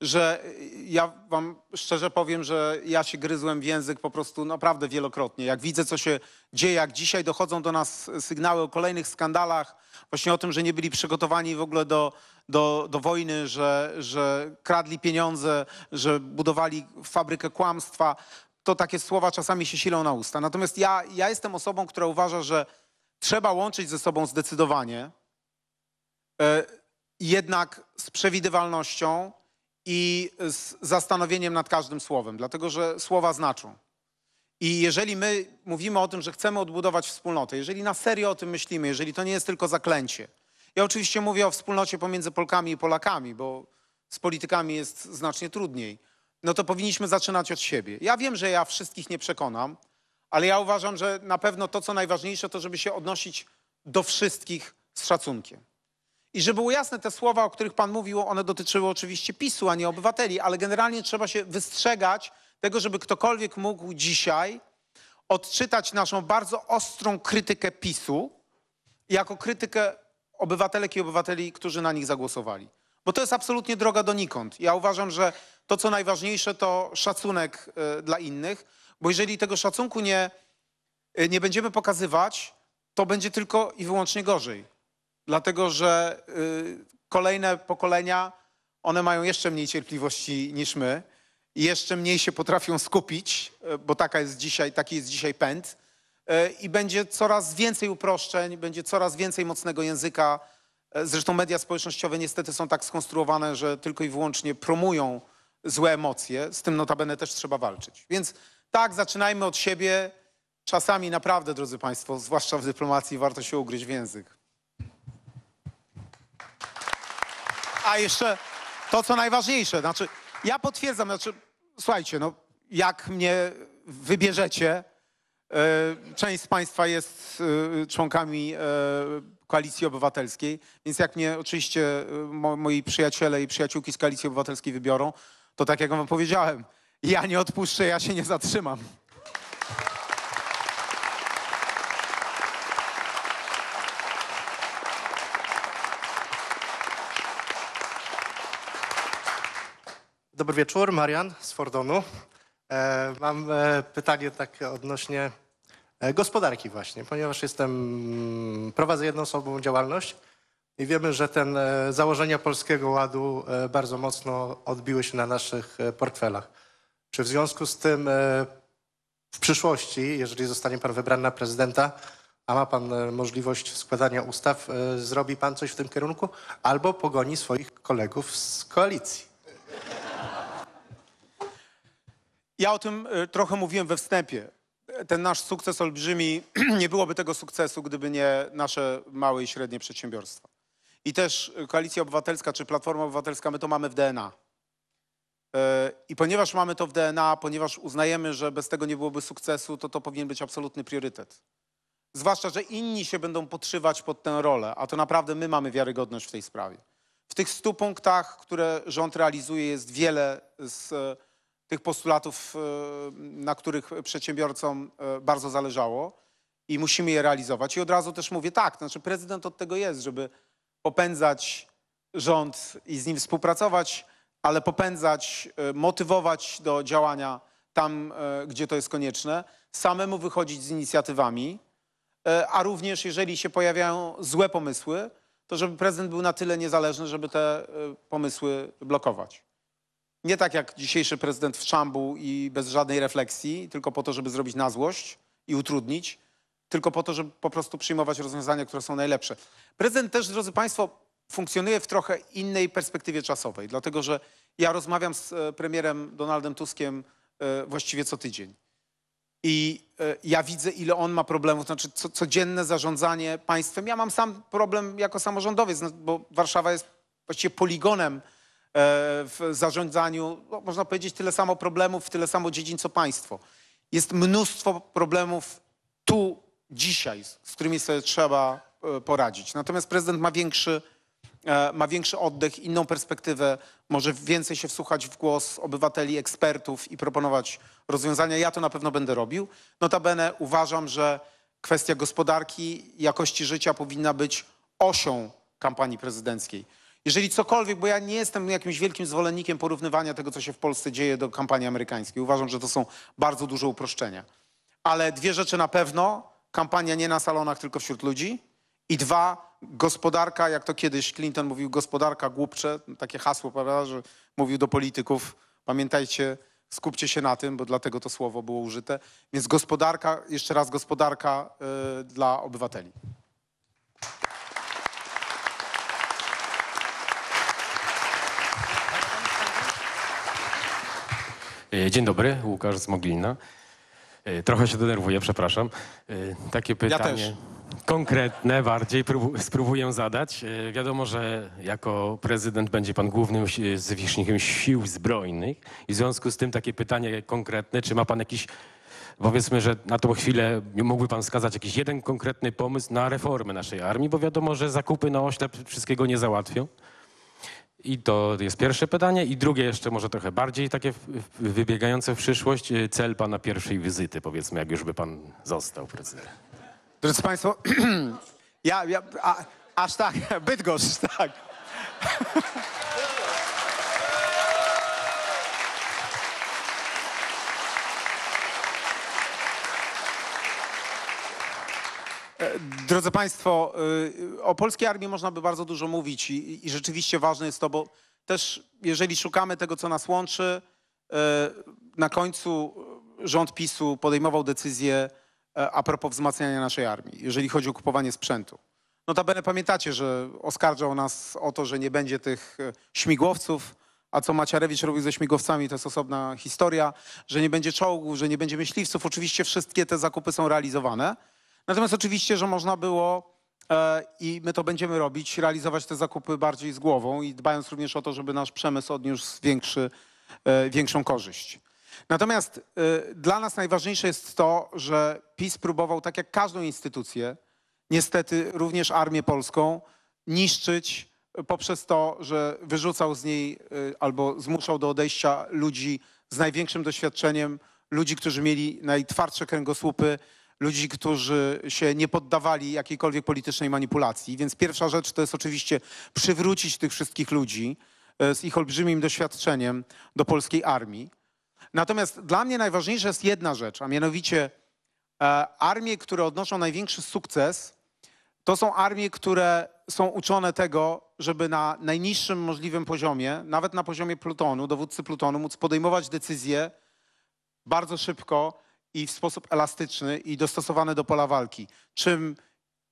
że y, ja wam szczerze powiem, że ja się gryzłem w język po prostu naprawdę wielokrotnie. Jak widzę, co się dzieje, jak dzisiaj dochodzą do nas sygnały o kolejnych skandalach, właśnie o tym, że nie byli przygotowani w ogóle do, do, do wojny, że, że kradli pieniądze, że budowali fabrykę kłamstwa, to takie słowa czasami się silą na usta. Natomiast ja, ja jestem osobą, która uważa, że trzeba łączyć ze sobą zdecydowanie, e, jednak z przewidywalnością, i z zastanowieniem nad każdym słowem, dlatego że słowa znaczą. I jeżeli my mówimy o tym, że chcemy odbudować wspólnotę, jeżeli na serio o tym myślimy, jeżeli to nie jest tylko zaklęcie. Ja oczywiście mówię o wspólnocie pomiędzy Polkami i Polakami, bo z politykami jest znacznie trudniej. No to powinniśmy zaczynać od siebie. Ja wiem, że ja wszystkich nie przekonam, ale ja uważam, że na pewno to, co najważniejsze, to żeby się odnosić do wszystkich z szacunkiem. I żeby było jasne, te słowa, o których Pan mówił, one dotyczyły oczywiście PiSu, a nie obywateli, ale generalnie trzeba się wystrzegać tego, żeby ktokolwiek mógł dzisiaj odczytać naszą bardzo ostrą krytykę PiSu jako krytykę obywatelek i obywateli, którzy na nich zagłosowali. Bo to jest absolutnie droga donikąd. Ja uważam, że to, co najważniejsze, to szacunek e, dla innych, bo jeżeli tego szacunku nie, e, nie będziemy pokazywać, to będzie tylko i wyłącznie gorzej dlatego że y, kolejne pokolenia, one mają jeszcze mniej cierpliwości niż my i jeszcze mniej się potrafią skupić, y, bo taka jest dzisiaj, taki jest dzisiaj pęd. Y, I będzie coraz więcej uproszczeń, będzie coraz więcej mocnego języka. Zresztą media społecznościowe niestety są tak skonstruowane, że tylko i wyłącznie promują złe emocje. Z tym notabene też trzeba walczyć. Więc tak, zaczynajmy od siebie. Czasami naprawdę, drodzy Państwo, zwłaszcza w dyplomacji, warto się ugryźć w język. a jeszcze to, co najważniejsze, znaczy, ja potwierdzam, znaczy, słuchajcie, no, jak mnie wybierzecie, e, część z Państwa jest e, członkami e, Koalicji Obywatelskiej, więc jak mnie oczywiście moi przyjaciele i przyjaciółki z Koalicji Obywatelskiej wybiorą, to tak jak Wam powiedziałem, ja nie odpuszczę, ja się nie zatrzymam. Dobry wieczór, Marian z Fordonu. E, mam e, pytanie tak odnośnie e, gospodarki właśnie, ponieważ jestem, mm, prowadzę jednoosobową działalność i wiemy, że ten założenia Polskiego Ładu bardzo mocno odbiły się na naszych portfelach. Czy w związku z tym w przyszłości, jeżeli zostanie pan wybrany na prezydenta, a ma pan możliwość składania ustaw, zrobi pan coś w tym kierunku albo pogoni swoich kolegów z koalicji? Ja o tym e, trochę mówiłem we wstępie. Ten nasz sukces olbrzymi, nie byłoby tego sukcesu, gdyby nie nasze małe i średnie przedsiębiorstwa. I też e, Koalicja Obywatelska czy Platforma Obywatelska, my to mamy w DNA. E, I ponieważ mamy to w DNA, ponieważ uznajemy, że bez tego nie byłoby sukcesu, to to powinien być absolutny priorytet. Zwłaszcza, że inni się będą podszywać pod tę rolę, a to naprawdę my mamy wiarygodność w tej sprawie. W tych stu punktach, które rząd realizuje, jest wiele z tych postulatów, e, na których przedsiębiorcom e, bardzo zależało i musimy je realizować. I od razu też mówię tak, znaczy prezydent od tego jest, żeby popędzać rząd i z nim współpracować, ale popędzać, e, motywować do działania tam, gdzie to jest konieczne, samemu wychodzić z inicjatywami, a również jeżeli się pojawiają złe pomysły, to żeby prezydent był na tyle niezależny, żeby te pomysły blokować nie tak jak dzisiejszy prezydent w szambu i bez żadnej refleksji, tylko po to, żeby zrobić na złość i utrudnić, tylko po to, żeby po prostu przyjmować rozwiązania, które są najlepsze. Prezydent też, drodzy Państwo, funkcjonuje w trochę innej perspektywie czasowej, dlatego że ja rozmawiam z e, premierem Donaldem Tuskiem e, właściwie co tydzień. I e, ja widzę, ile on ma problemów, znaczy codzienne zarządzanie państwem. Ja mam sam problem jako samorządowiec, no, bo Warszawa jest właściwie poligonem E, w zarządzaniu, no, można powiedzieć, tyle samo problemów, tyle samo dziedzin co państwo. Jest mnóstwo problemów tu, dzisiaj, z którymi sobie trzeba e, poradzić. Natomiast prezydent ma większy, e, ma większy oddech, inną perspektywę, może więcej się wsłuchać w głos obywateli, ekspertów i proponować rozwiązania. Ja to na pewno będę robił. Notabene uważam, że kwestia gospodarki, jakości życia powinna być osią kampanii prezydenckiej. Jeżeli cokolwiek, bo ja nie jestem jakimś wielkim zwolennikiem porównywania tego, co się w Polsce dzieje do kampanii amerykańskiej. Uważam, że to są bardzo duże uproszczenia. Ale dwie rzeczy na pewno. Kampania nie na salonach, tylko wśród ludzi. I dwa, gospodarka, jak to kiedyś Clinton mówił, gospodarka głupcze, takie hasło, prawda, że mówił do polityków, pamiętajcie, skupcie się na tym, bo dlatego to słowo było użyte. Więc gospodarka, jeszcze raz gospodarka yy, dla obywateli. E, dzień dobry, Łukasz z Mogilna. E, trochę się denerwuję, przepraszam. E, takie pytanie ja konkretne bardziej spróbuję zadać. Wiadomo, że jako prezydent będzie pan głównym zwierzchnikiem sił zbrojnych i w związku z tym takie pytanie konkretne, czy ma pan jakiś powiedzmy, że na tą chwilę mógłby Pan wskazać jakiś jeden konkretny pomysł na reformę naszej armii, bo wiadomo, że zakupy na oślep wszystkiego nie załatwią. I to jest pierwsze pytanie. I drugie jeszcze może trochę bardziej takie wybiegające w przyszłość. Y, cel pana pierwszej wizyty, powiedzmy, jak już by pan został prezydentem. Drodzy państwo, ja, ja a, aż tak, Bydgoszcz, tak. E, drodzy Państwo, y, o polskiej armii można by bardzo dużo mówić i, i, rzeczywiście ważne jest to, bo też jeżeli szukamy tego, co nas łączy, e, na końcu rząd PiSu podejmował decyzję e, a propos wzmacniania naszej armii, jeżeli chodzi o kupowanie sprzętu. Notabene pamiętacie, że oskarżał nas o to, że nie będzie tych śmigłowców, a co Maciarewicz robił ze śmigłowcami, to jest osobna historia, że nie będzie czołgów, że nie będzie myśliwców. Oczywiście wszystkie te zakupy są realizowane. Natomiast oczywiście, że można było e, i my to będziemy robić, realizować te zakupy bardziej z głową i dbając również o to, żeby nasz przemysł odniósł większy, e, większą korzyść. Natomiast e, dla nas najważniejsze jest to, że PiS próbował, tak jak każdą instytucję, niestety również armię polską, niszczyć poprzez to, że wyrzucał z niej albo zmuszał do odejścia ludzi z największym doświadczeniem, ludzi, którzy mieli najtwardsze kręgosłupy, ludzi, którzy się nie poddawali jakiejkolwiek politycznej manipulacji. Więc pierwsza rzecz to jest oczywiście przywrócić tych wszystkich ludzi e, z ich olbrzymim doświadczeniem do polskiej armii. Natomiast dla mnie najważniejsza jest jedna rzecz, a mianowicie e, armie, które odnoszą największy sukces, to są armie, które są uczone tego, żeby na najniższym możliwym poziomie, nawet na poziomie plutonu, dowódcy plutonu, móc podejmować decyzje bardzo szybko, i w sposób elastyczny i dostosowany do pola walki. Czym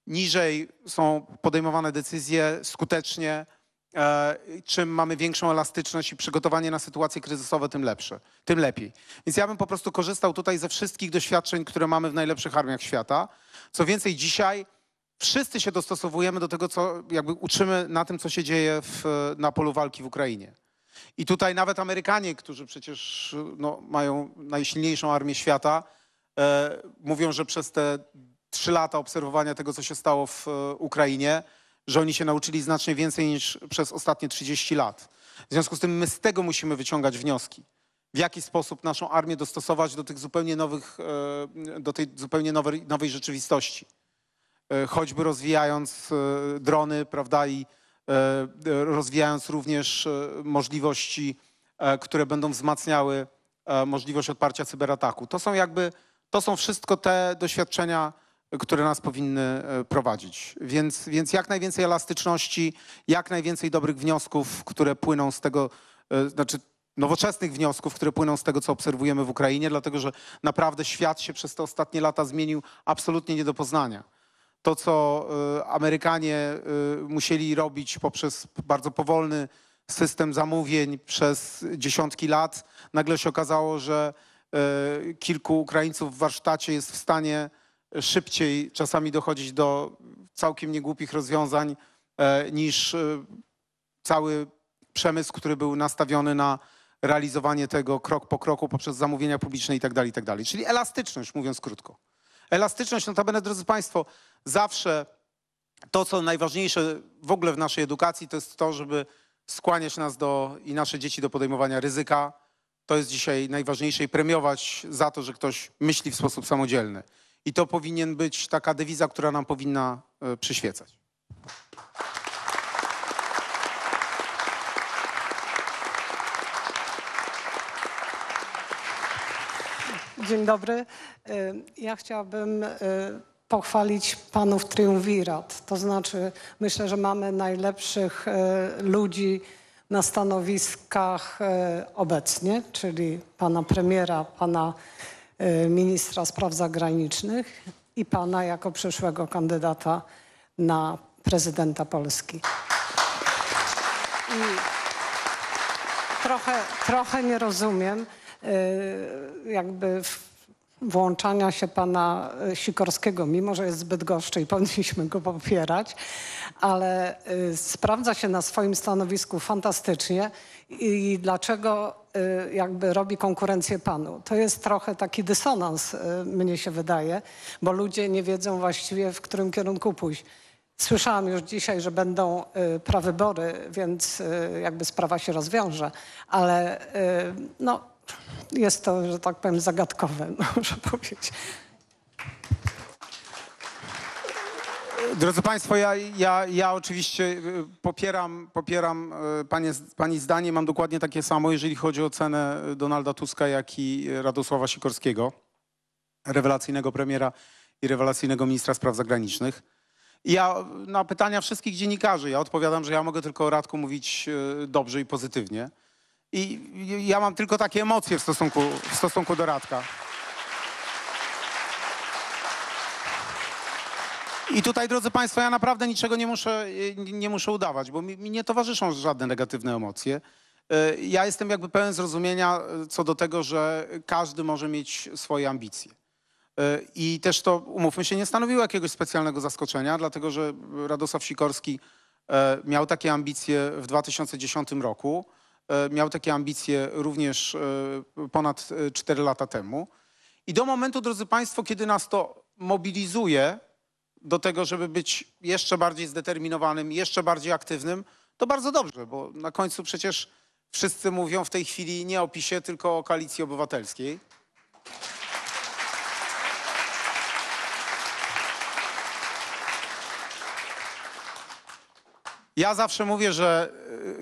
niżej są podejmowane decyzje skutecznie, e, czym mamy większą elastyczność i przygotowanie na sytuacje kryzysowe, tym lepsze, tym lepiej. Więc ja bym po prostu korzystał tutaj ze wszystkich doświadczeń, które mamy w najlepszych armiach świata. Co więcej, dzisiaj wszyscy się dostosowujemy do tego, co jakby uczymy na tym, co się dzieje w, na polu walki w Ukrainie. I tutaj nawet Amerykanie, którzy przecież no, mają najsilniejszą armię świata, e, mówią, że przez te trzy lata obserwowania tego, co się stało w e, Ukrainie, że oni się nauczyli znacznie więcej niż przez ostatnie 30 lat. W związku z tym my z tego musimy wyciągać wnioski. W jaki sposób naszą armię dostosować do tych zupełnie nowych, e, do tej zupełnie nowej, nowej rzeczywistości. E, choćby rozwijając drony, prawda, i E, rozwijając również e, możliwości, e, które będą wzmacniały możliwość odparcia cyberataku. To są jakby, to są wszystko te doświadczenia, które nas powinny prowadzić. Więc, więc jak najwięcej elastyczności, jak najwięcej dobrych wniosków, które płyną z tego, znaczy nowoczesnych wniosków, które płyną z tego, co obserwujemy w Ukrainie, dlatego że naprawdę świat się przez te ostatnie lata zmienił absolutnie nie do poznania to, co y, Amerykanie y, musieli robić poprzez bardzo powolny system zamówień przez dziesiątki lat, nagle się okazało, że y, kilku Ukraińców w warsztacie jest w stanie szybciej czasami dochodzić do całkiem niegłupich rozwiązań e, niż cały przemysł, który był nastawiony na realizowanie tego krok po kroku poprzez zamówienia publiczne itd. Tak tak dalej. Czyli elastyczność, mówiąc krótko. Elastyczność, notabene, drodzy Państwo, zawsze to, co najważniejsze w ogóle w naszej edukacji, to jest to, żeby skłaniać nas do, i nasze dzieci do podejmowania ryzyka. To jest dzisiaj najważniejsze i premiować za to, że ktoś myśli w sposób samodzielny. I to powinien być taka dewiza, która nam powinna e, przyświecać. Dzień dobry. Y, ja chciałabym y, pochwalić panów triumvirat. To znaczy, myślę, że mamy najlepszych y, ludzi na stanowiskach obecnie, czyli pana premiera, pana ministra spraw zagranicznych i pana jako przyszłego kandydata na prezydenta Polski. I trochę, trochę nie rozumiem Y, jakby włączania się pana y, Sikorskiego, mimo że jest zbyt goszczy i powinniśmy go popierać, ale y, sprawdza się na swoim stanowisku fantastycznie i dlaczego jakby robi konkurencję panu. To jest trochę taki dysonans, mnie się wydaje, bo ludzie nie wiedzą właściwie, w którym kierunku pójść. Słyszałam już dzisiaj, że będą prawybory, więc jakby sprawa się rozwiąże, ale no, jest to, że tak powiem, zagadkowe, muszę powiedzieć. Drodzy Państwo, ja, ja, ja oczywiście y, popieram, popieram y, panie, Pani zdanie. Mam dokładnie takie samo, jeżeli chodzi o cenę y, Donalda Tuska, jak i Radosława Sikorskiego, rewelacyjnego premiera i rewelacyjnego ministra spraw zagranicznych. Ja na pytania wszystkich dziennikarzy, ja odpowiadam, że ja mogę tylko o Radku mówić dobrze i pozytywnie i ja mam tylko takie emocje w stosunku, w stosunku do Radka. I tutaj, drodzy Państwo, ja naprawdę niczego nie muszę, nie muszę udawać, bo mi, mi nie towarzyszą żadne negatywne emocje. E, ja jestem jakby pełen zrozumienia e, co do tego, że każdy może mieć swoje ambicje. E, I też to, umówmy się, nie stanowiło jakiegoś specjalnego zaskoczenia, dlatego że Radosław Sikorski miał takie ambicje w 2010 roku. E, miał takie ambicje również e, ponad 4 e, lata temu. I do momentu, drodzy Państwo, kiedy nas to mobilizuje do tego, żeby być jeszcze bardziej zdeterminowanym, jeszcze bardziej aktywnym, to bardzo dobrze, bo na końcu przecież wszyscy mówią w tej chwili nie o PiSie, tylko o koalicji obywatelskiej. Ja zawsze mówię, że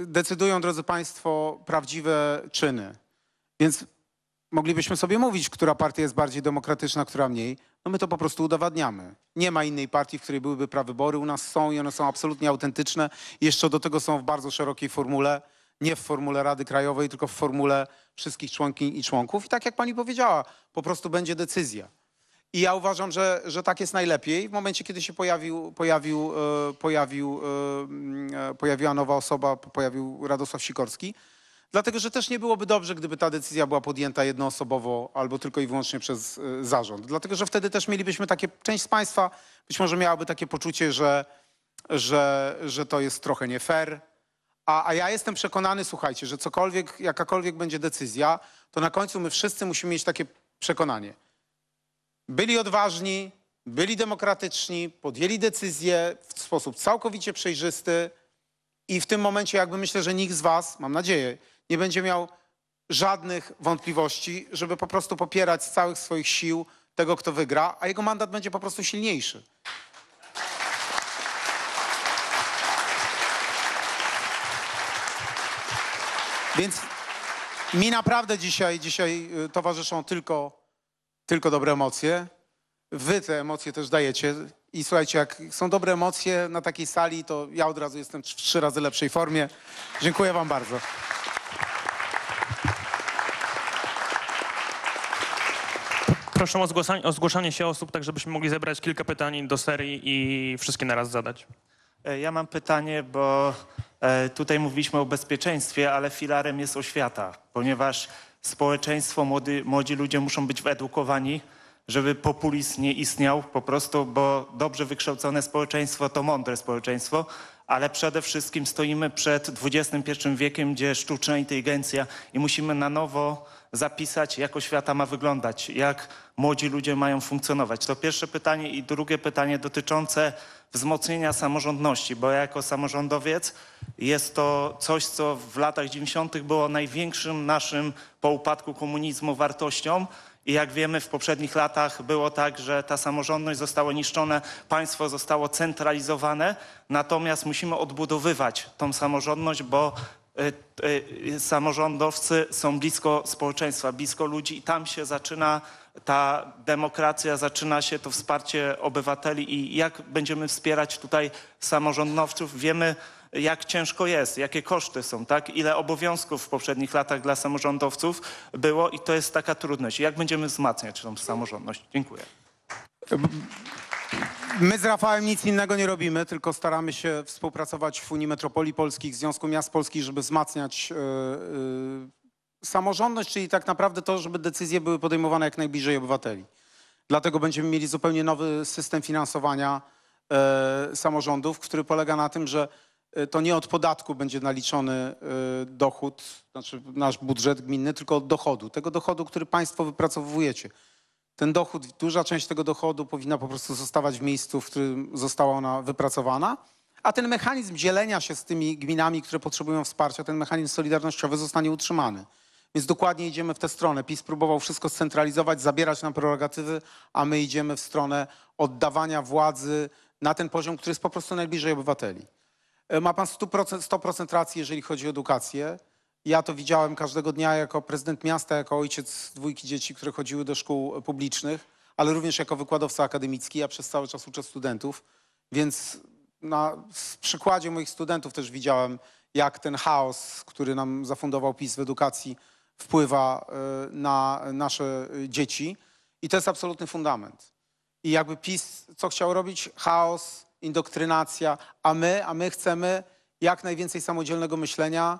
y, decydują, drodzy Państwo, prawdziwe czyny. Więc moglibyśmy sobie mówić, która partia jest bardziej demokratyczna, która mniej. No my to po prostu udowadniamy. Nie ma innej partii, w której byłyby prawybory. U nas są i one są absolutnie autentyczne. Jeszcze do tego są w bardzo szerokiej formule. Nie w formule Rady Krajowej, tylko w formule wszystkich członkiń i członków. I tak jak pani powiedziała, po prostu będzie decyzja. I ja uważam, że, że tak jest najlepiej. W momencie, kiedy się pojawił, pojawił, e, pojawił, e, mm, e, pojawiła nowa osoba, pojawił Radosław Sikorski, Dlatego, że też nie byłoby dobrze, gdyby ta decyzja była podjęta jednoosobowo albo tylko i wyłącznie przez zarząd. Dlatego, że wtedy też mielibyśmy takie, część z Państwa być może miałaby takie poczucie, że, że, że to jest trochę nie fair. A, a ja jestem przekonany, słuchajcie, że cokolwiek, jakakolwiek będzie decyzja, to na końcu my wszyscy musimy mieć takie przekonanie byli odważni, byli demokratyczni, podjęli decyzję w sposób całkowicie przejrzysty i w tym momencie jakby myślę, że nikt z was, mam nadzieję, nie będzie miał żadnych wątpliwości, żeby po prostu popierać z całych swoich sił tego, kto wygra, a jego mandat będzie po prostu silniejszy. Więc mi naprawdę dzisiaj, dzisiaj y, towarzyszą tylko tylko dobre emocje. Wy te emocje też dajecie. I słuchajcie, jak są dobre emocje na takiej sali, to ja od razu jestem w trzy razy lepszej formie. Dziękuję Wam bardzo. Proszę o zgłaszanie, o zgłaszanie się osób, tak żebyśmy mogli zebrać kilka pytań do serii i wszystkie na raz zadać. E, ja mam pytanie, bo e, tutaj mówiliśmy o bezpieczeństwie, ale filarem jest oświata, ponieważ społeczeństwo, młody, młodzi ludzie muszą być wyedukowani, żeby populizm nie istniał po prostu, bo dobrze wykształcone społeczeństwo to mądre społeczeństwo, ale przede wszystkim stoimy przed XXI wiekiem, gdzie sztuczna inteligencja i musimy na nowo zapisać, jak oświata ma wyglądać, jak młodzi ludzie mają funkcjonować. To pierwsze pytanie i drugie pytanie dotyczące wzmocnienia samorządności, bo ja jako samorządowiec jest to coś, co w latach 90. było największym naszym po upadku komunizmu wartością. I jak wiemy, w poprzednich latach było tak, że ta samorządność została niszczona, państwo zostało centralizowane, natomiast musimy odbudowywać tą samorządność, bo E, e, samorządowcy są blisko społeczeństwa, blisko ludzi i tam się zaczyna ta demokracja, zaczyna się to wsparcie obywateli i jak będziemy wspierać tutaj samorządowców. Wiemy, jak ciężko jest, jakie koszty są, tak? ile obowiązków w poprzednich latach dla samorządowców było i to jest taka trudność. Jak będziemy wzmacniać tą samorządność? Dziękuję. E, My z Rafałem nic innego nie robimy, tylko staramy się współpracować w Unii Metropolii Polskich, w Związku Miast Polskich, żeby wzmacniać yy, samorządność, czyli tak naprawdę to, żeby decyzje były podejmowane jak najbliżej obywateli. Dlatego będziemy mieli zupełnie nowy system finansowania yy, samorządów, który polega na tym, że to nie od podatku będzie naliczony dochód, znaczy nasz budżet gminny, tylko od dochodu, tego dochodu, który państwo wypracowujecie ten dochód, duża część tego dochodu powinna po prostu zostawać w miejscu, w którym została ona wypracowana, a ten mechanizm dzielenia się z tymi gminami, które potrzebują wsparcia, ten mechanizm solidarnościowy zostanie utrzymany. Więc dokładnie idziemy w tę stronę. PiS próbował wszystko scentralizować, zabierać nam prerogatywy, a my idziemy w stronę oddawania władzy na ten poziom, który jest po prostu najbliżej obywateli. E, ma pan 100%, 100 racji, jeżeli chodzi o edukację ja to widziałem każdego dnia jako prezydent miasta, jako ojciec dwójki dzieci, które chodziły do szkół publicznych, ale również jako wykładowca akademicki. Ja przez cały czas uczę studentów, więc na przykładzie moich studentów też widziałem, jak ten chaos, który nam zafundował PiS w edukacji, wpływa y, na nasze dzieci. I to jest absolutny fundament. I jakby PiS co chciał robić? Chaos, indoktrynacja, a my, a my chcemy jak najwięcej samodzielnego myślenia,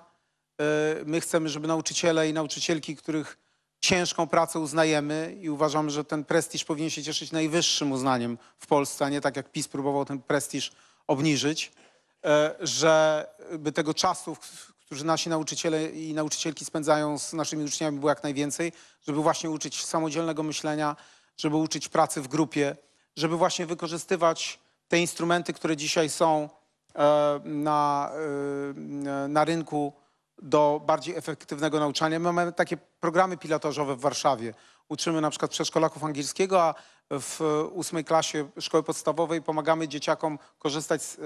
E, my chcemy, żeby nauczyciele i nauczycielki, których ciężką pracę uznajemy i uważamy, że ten prestiż powinien się cieszyć najwyższym uznaniem w Polsce, a nie tak jak PiS próbował ten prestiż obniżyć, e, żeby tego czasu, który nasi nauczyciele i nauczycielki spędzają z naszymi uczniami było jak najwięcej, żeby właśnie uczyć samodzielnego myślenia, żeby uczyć pracy w grupie, żeby właśnie wykorzystywać te instrumenty, które dzisiaj są e, na, na rynku do bardziej efektywnego nauczania. My mamy takie programy pilotażowe w Warszawie. Uczymy na przykład przedszkolaków angielskiego, a w ósmej klasie szkoły podstawowej pomagamy dzieciakom korzystać z, e,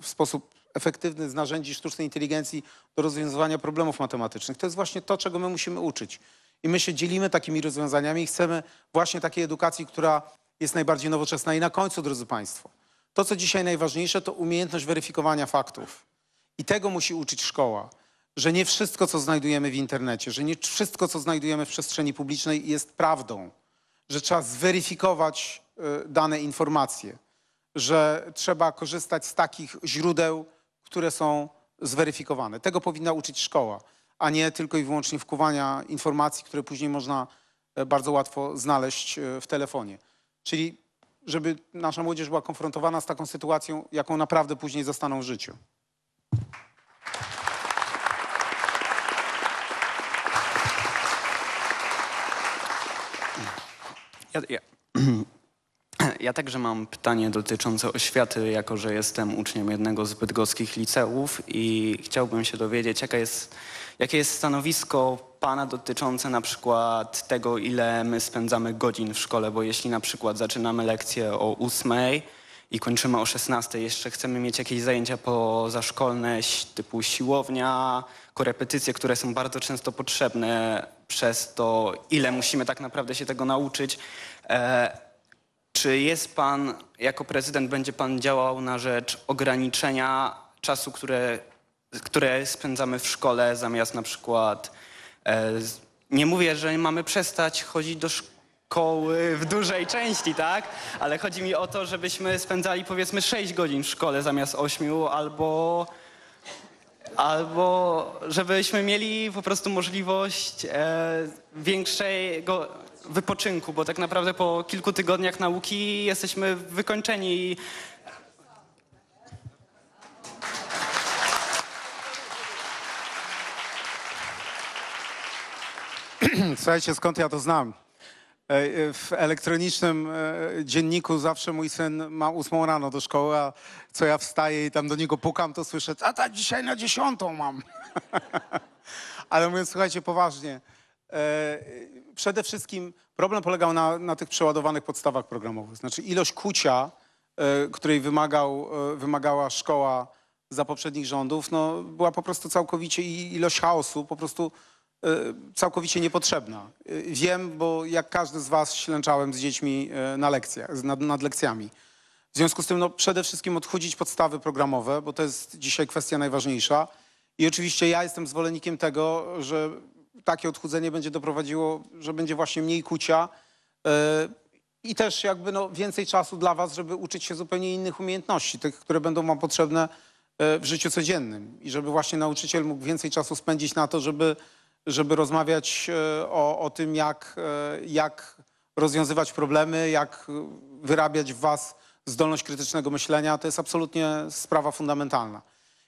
w sposób efektywny z narzędzi sztucznej inteligencji do rozwiązywania problemów matematycznych. To jest właśnie to, czego my musimy uczyć. I my się dzielimy takimi rozwiązaniami i chcemy właśnie takiej edukacji, która jest najbardziej nowoczesna. I na końcu, drodzy Państwo, to, co dzisiaj najważniejsze, to umiejętność weryfikowania faktów. I tego musi uczyć szkoła że nie wszystko, co znajdujemy w internecie, że nie wszystko, co znajdujemy w przestrzeni publicznej jest prawdą, że trzeba zweryfikować e, dane informacje, że trzeba korzystać z takich źródeł, które są zweryfikowane. Tego powinna uczyć szkoła, a nie tylko i wyłącznie wkuwania informacji, które później można e, bardzo łatwo znaleźć e, w telefonie. Czyli żeby nasza młodzież była konfrontowana z taką sytuacją, jaką naprawdę później zostaną w życiu. Ja, ja, ja także mam pytanie dotyczące oświaty, jako że jestem uczniem jednego z bydgoskich liceów i chciałbym się dowiedzieć, jaka jest, jakie jest stanowisko Pana dotyczące na przykład tego, ile my spędzamy godzin w szkole, bo jeśli na przykład zaczynamy lekcję o ósmej, i kończymy o 16. Jeszcze chcemy mieć jakieś zajęcia pozaszkolne typu siłownia, korepetycje, które są bardzo często potrzebne przez to, ile musimy tak naprawdę się tego nauczyć. E, czy jest pan, jako prezydent, będzie pan działał na rzecz ograniczenia czasu, które, które spędzamy w szkole, zamiast na przykład. E, nie mówię, że mamy przestać chodzić do szkoły szkoły w dużej części, tak? Ale chodzi mi o to, żebyśmy spędzali powiedzmy 6 godzin w szkole zamiast 8 albo albo żebyśmy mieli po prostu możliwość e, większego wypoczynku, bo tak naprawdę po kilku tygodniach nauki jesteśmy wykończeni. Słuchajcie, skąd ja to znam? E, e, w elektronicznym e, dzienniku zawsze mój syn ma ósmą rano do szkoły, a co ja wstaję i tam do niego pukam, to słyszę, a ta dzisiaj na dziesiątą mam. Ale mówiąc, słuchajcie, poważnie, przede wszystkim problem polegał na, na tych przeładowanych podstawach programowych. Znaczy ilość kucia, której wymagał, wymagała szkoła za poprzednich rządów, no, była po prostu całkowicie i ilość chaosu po prostu E, całkowicie niepotrzebna. E, wiem, bo jak każdy z was ślęczałem z dziećmi e, na lekcjach, nad, nad lekcjami. W związku z tym no, przede wszystkim odchudzić podstawy programowe, bo to jest dzisiaj kwestia najważniejsza. I oczywiście ja jestem zwolennikiem tego, że takie odchudzenie będzie doprowadziło, że będzie właśnie mniej kucia yy, i też jakby no, więcej czasu dla was, żeby uczyć się zupełnie innych umiejętności, tych, które będą wam potrzebne w życiu codziennym. I żeby właśnie nauczyciel mógł więcej czasu spędzić na to, żeby żeby rozmawiać e, o, o tym, jak, e, jak rozwiązywać problemy, jak wyrabiać w was zdolność krytycznego myślenia. To jest absolutnie sprawa fundamentalna.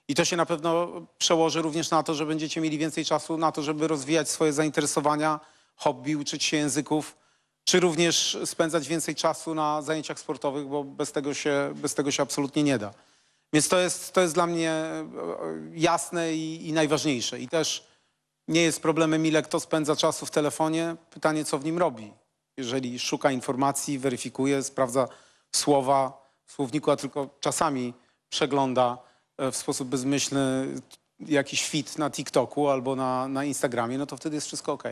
I to się na pewno przełoży również na to, że będziecie mieli więcej czasu na to, żeby rozwijać swoje zainteresowania, hobby, uczyć się języków, czy również spędzać więcej czasu na zajęciach sportowych, bo bez tego się, bez tego się absolutnie nie da. Więc to jest, to jest dla mnie e, jasne i, i najważniejsze. I też nie jest problemem, ile kto spędza czasu w telefonie. Pytanie, co w nim robi. Jeżeli szuka informacji, weryfikuje, sprawdza słowa w słowniku, a tylko czasami przegląda e, w sposób bezmyślny jakiś fit na TikToku albo na, na Instagramie, no to wtedy jest wszystko ok.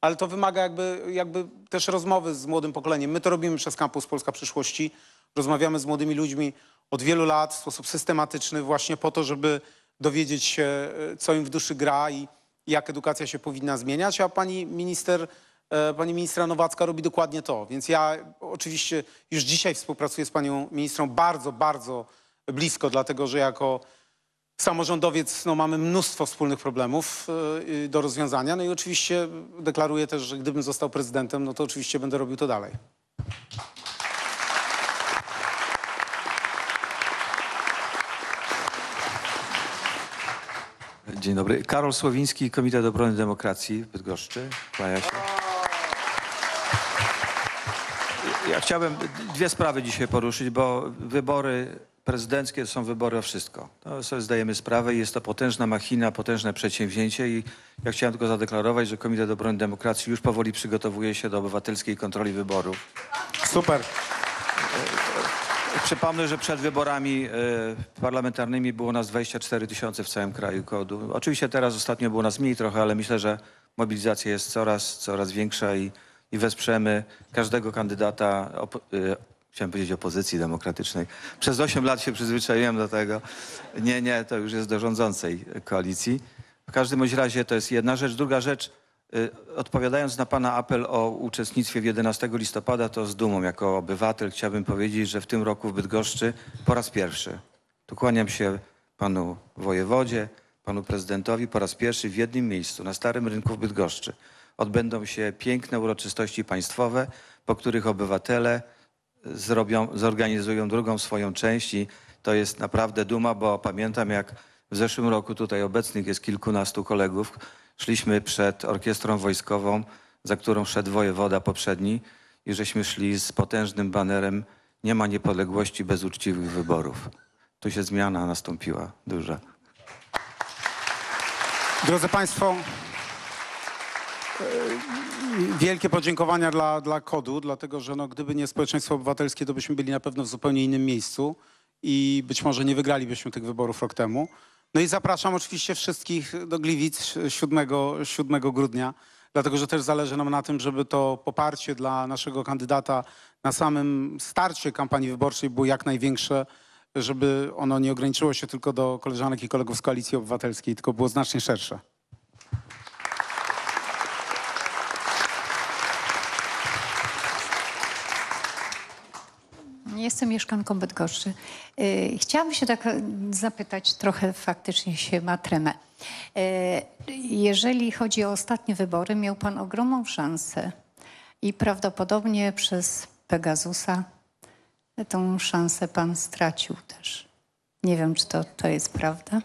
Ale to wymaga jakby, jakby też rozmowy z młodym pokoleniem. My to robimy przez campus Polska Przyszłości. Rozmawiamy z młodymi ludźmi od wielu lat w sposób systematyczny właśnie po to, żeby dowiedzieć się, e, co im w duszy gra i jak edukacja się powinna zmieniać, a pani minister, e, pani ministra Nowacka robi dokładnie to. Więc ja oczywiście już dzisiaj współpracuję z panią ministrą bardzo, bardzo blisko, dlatego że jako samorządowiec no, mamy mnóstwo wspólnych problemów e, do rozwiązania. No i oczywiście deklaruję też, że gdybym został prezydentem, no to oczywiście będę robił to dalej. Dzień dobry. Karol Słowiński, Komitet Obrony Demokracji w Bydgoszczy. Kłania się. Ja chciałbym dwie sprawy dzisiaj poruszyć, bo wybory prezydenckie są wybory o wszystko. To no, sobie zdajemy sprawę i jest to potężna machina, potężne przedsięwzięcie i ja chciałem tylko zadeklarować, że Komitet Obrony Demokracji już powoli przygotowuje się do obywatelskiej kontroli wyborów. Super. Przypomnę, że przed wyborami e, parlamentarnymi było nas 24 tysiące w całym kraju kodu. Oczywiście teraz ostatnio było nas mniej trochę, ale myślę, że mobilizacja jest coraz, coraz większa i, i wesprzemy każdego kandydata, e, chciałem powiedzieć opozycji demokratycznej. Przez 8 lat się przyzwyczaiłem do tego. Nie, nie, to już jest do rządzącej koalicji. W każdym razie to jest jedna rzecz. Druga rzecz, Y, odpowiadając na Pana apel o uczestnictwie w 11 listopada, to z dumą jako obywatel chciałbym powiedzieć, że w tym roku w Bydgoszczy po raz pierwszy. Tu kłaniam się Panu Wojewodzie, Panu Prezydentowi po raz pierwszy w jednym miejscu, na Starym Rynku w Bydgoszczy. Odbędą się piękne uroczystości państwowe, po których obywatele zrobią, zorganizują drugą swoją część i to jest naprawdę duma, bo pamiętam jak w zeszłym roku tutaj obecnych jest kilkunastu kolegów, szliśmy przed orkiestrą wojskową, za którą szedł wojewoda poprzedni i żeśmy szli z potężnym banerem nie ma niepodległości bez uczciwych wyborów. Tu się zmiana nastąpiła duża. Drodzy Państwo, e, wielkie podziękowania dla, dla KODU, dlatego że no, gdyby nie społeczeństwo obywatelskie, to byśmy byli na pewno w zupełnie innym miejscu i być może nie wygralibyśmy tych wyborów rok temu. No i zapraszam oczywiście wszystkich do Gliwic 7, 7 grudnia, dlatego że też zależy nam na tym, żeby to poparcie dla naszego kandydata na samym starcie kampanii wyborczej było jak największe, żeby ono nie ograniczyło się tylko do koleżanek i kolegów z Koalicji Obywatelskiej, tylko było znacznie szersze. jestem mieszkanką Bydgoszczy. Y, chciałabym się tak zapytać, trochę faktycznie się ma tremę. Y, jeżeli chodzi o ostatnie wybory, miał pan ogromną szansę i prawdopodobnie przez Pegasusa tą szansę pan stracił też. Nie wiem, czy to, to jest prawda.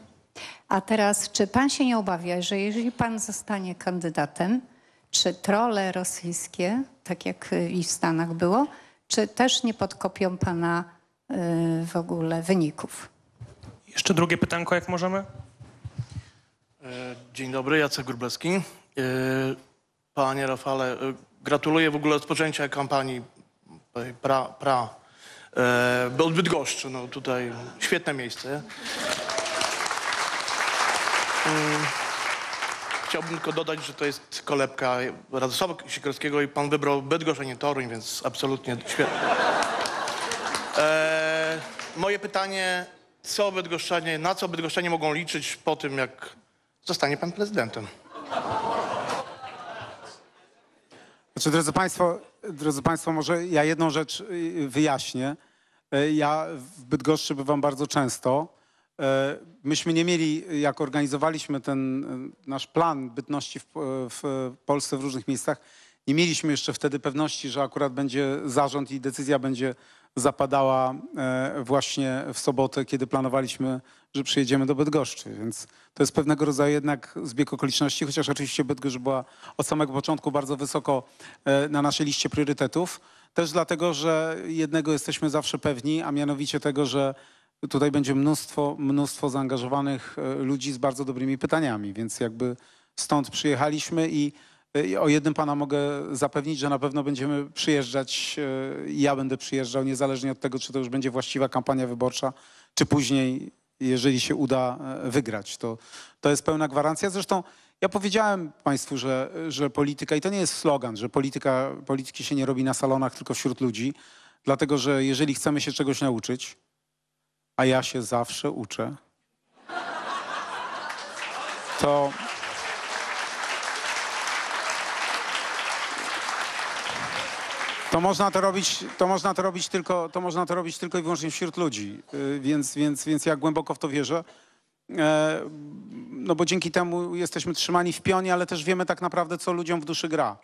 A teraz, czy pan się nie obawia, że jeżeli pan zostanie kandydatem, czy trole rosyjskie, tak jak y, i w Stanach było, czy też nie podkopią Pana y, w ogóle wyników? Jeszcze drugie pytanko, jak możemy? E, dzień dobry, Jacek Grubleski. E, panie Rafale, e, gratuluję w ogóle rozpoczęcia kampanii pra, pra od Bydgoszczy. No tutaj świetne miejsce. Chciałbym tylko dodać, że to jest kolebka Radosława Sikorskiego i pan wybrał Bydgoszcz, a nie Toruń, więc absolutnie świetnie. moje pytanie, co Bydgoszczanie, na co Bydgoszczanie mogą liczyć po tym, jak zostanie pan prezydentem? Znaczy, drodzy Państwo, drodzy Państwo, może ja jedną rzecz y, wyjaśnię. E, ja w Bydgoszczy bywam bardzo często. E, myśmy nie mieli, jak organizowaliśmy ten e, nasz plan bytności w, w, Polsce w różnych miejscach, nie mieliśmy jeszcze wtedy pewności, że akurat będzie zarząd i decyzja będzie zapadała e, właśnie w sobotę, kiedy planowaliśmy, że przyjedziemy do Bydgoszczy. Więc to jest pewnego rodzaju jednak zbieg okoliczności, chociaż oczywiście Bydgoszcz była od samego początku bardzo wysoko na naszej liście priorytetów. Też dlatego, że jednego jesteśmy zawsze pewni, a mianowicie tego, że tutaj będzie mnóstwo, mnóstwo zaangażowanych e, ludzi z bardzo dobrymi pytaniami, więc jakby stąd przyjechaliśmy e, i o jednym pana mogę zapewnić, że na pewno będziemy przyjeżdżać e, i ja będę przyjeżdżał, niezależnie od tego, czy to już będzie właściwa kampania wyborcza, czy później, jeżeli się uda wygrać. To, to jest pełna gwarancja. Zresztą ja powiedziałem państwu, że, że polityka, i to nie jest slogan, że polityka, polityki się nie robi na salonach, tylko wśród ludzi, dlatego że jeżeli chcemy się czegoś nauczyć, a ja się zawsze uczę, to. To można to robić, to można to robić tylko, to można to robić tylko i wyłącznie wśród ludzi, y, więc, więc, więc ja głęboko w to wierzę. E, no bo dzięki temu jesteśmy trzymani w pionie, ale też wiemy tak naprawdę, co ludziom w duszy gra.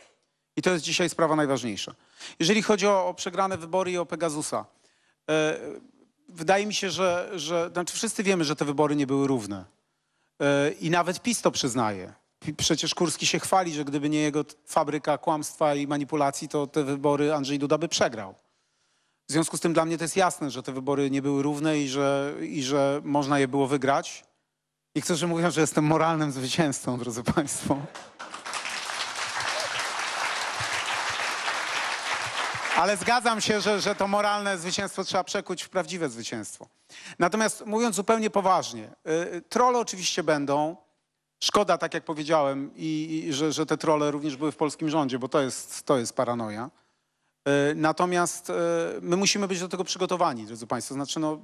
I to jest dzisiaj sprawa najważniejsza. Jeżeli chodzi o, o przegrane wybory i o Pegasusa, e, wydaje mi się, że, że znaczy wszyscy wiemy, że te wybory nie były równe. E, I nawet PiS to przyznaje. Przecież Kurski się chwali, że gdyby nie jego fabryka kłamstwa i manipulacji, to te wybory Andrzej Duda by przegrał. W związku z tym dla mnie to jest jasne, że te wybory nie były równe i że, i że można je było wygrać. Niektórzy mówią, że jestem moralnym zwycięzcą, drodzy Państwo. Ale zgadzam się, że, że to moralne zwycięstwo trzeba przekuć w prawdziwe zwycięstwo. Natomiast mówiąc zupełnie poważnie, y, y, trole oczywiście będą. Szkoda, tak jak powiedziałem, i, i że, że, te trole również były w polskim rządzie, bo to jest, to jest paranoja. Y, natomiast y, my musimy być do tego przygotowani, drodzy Państwo. Znaczy, no,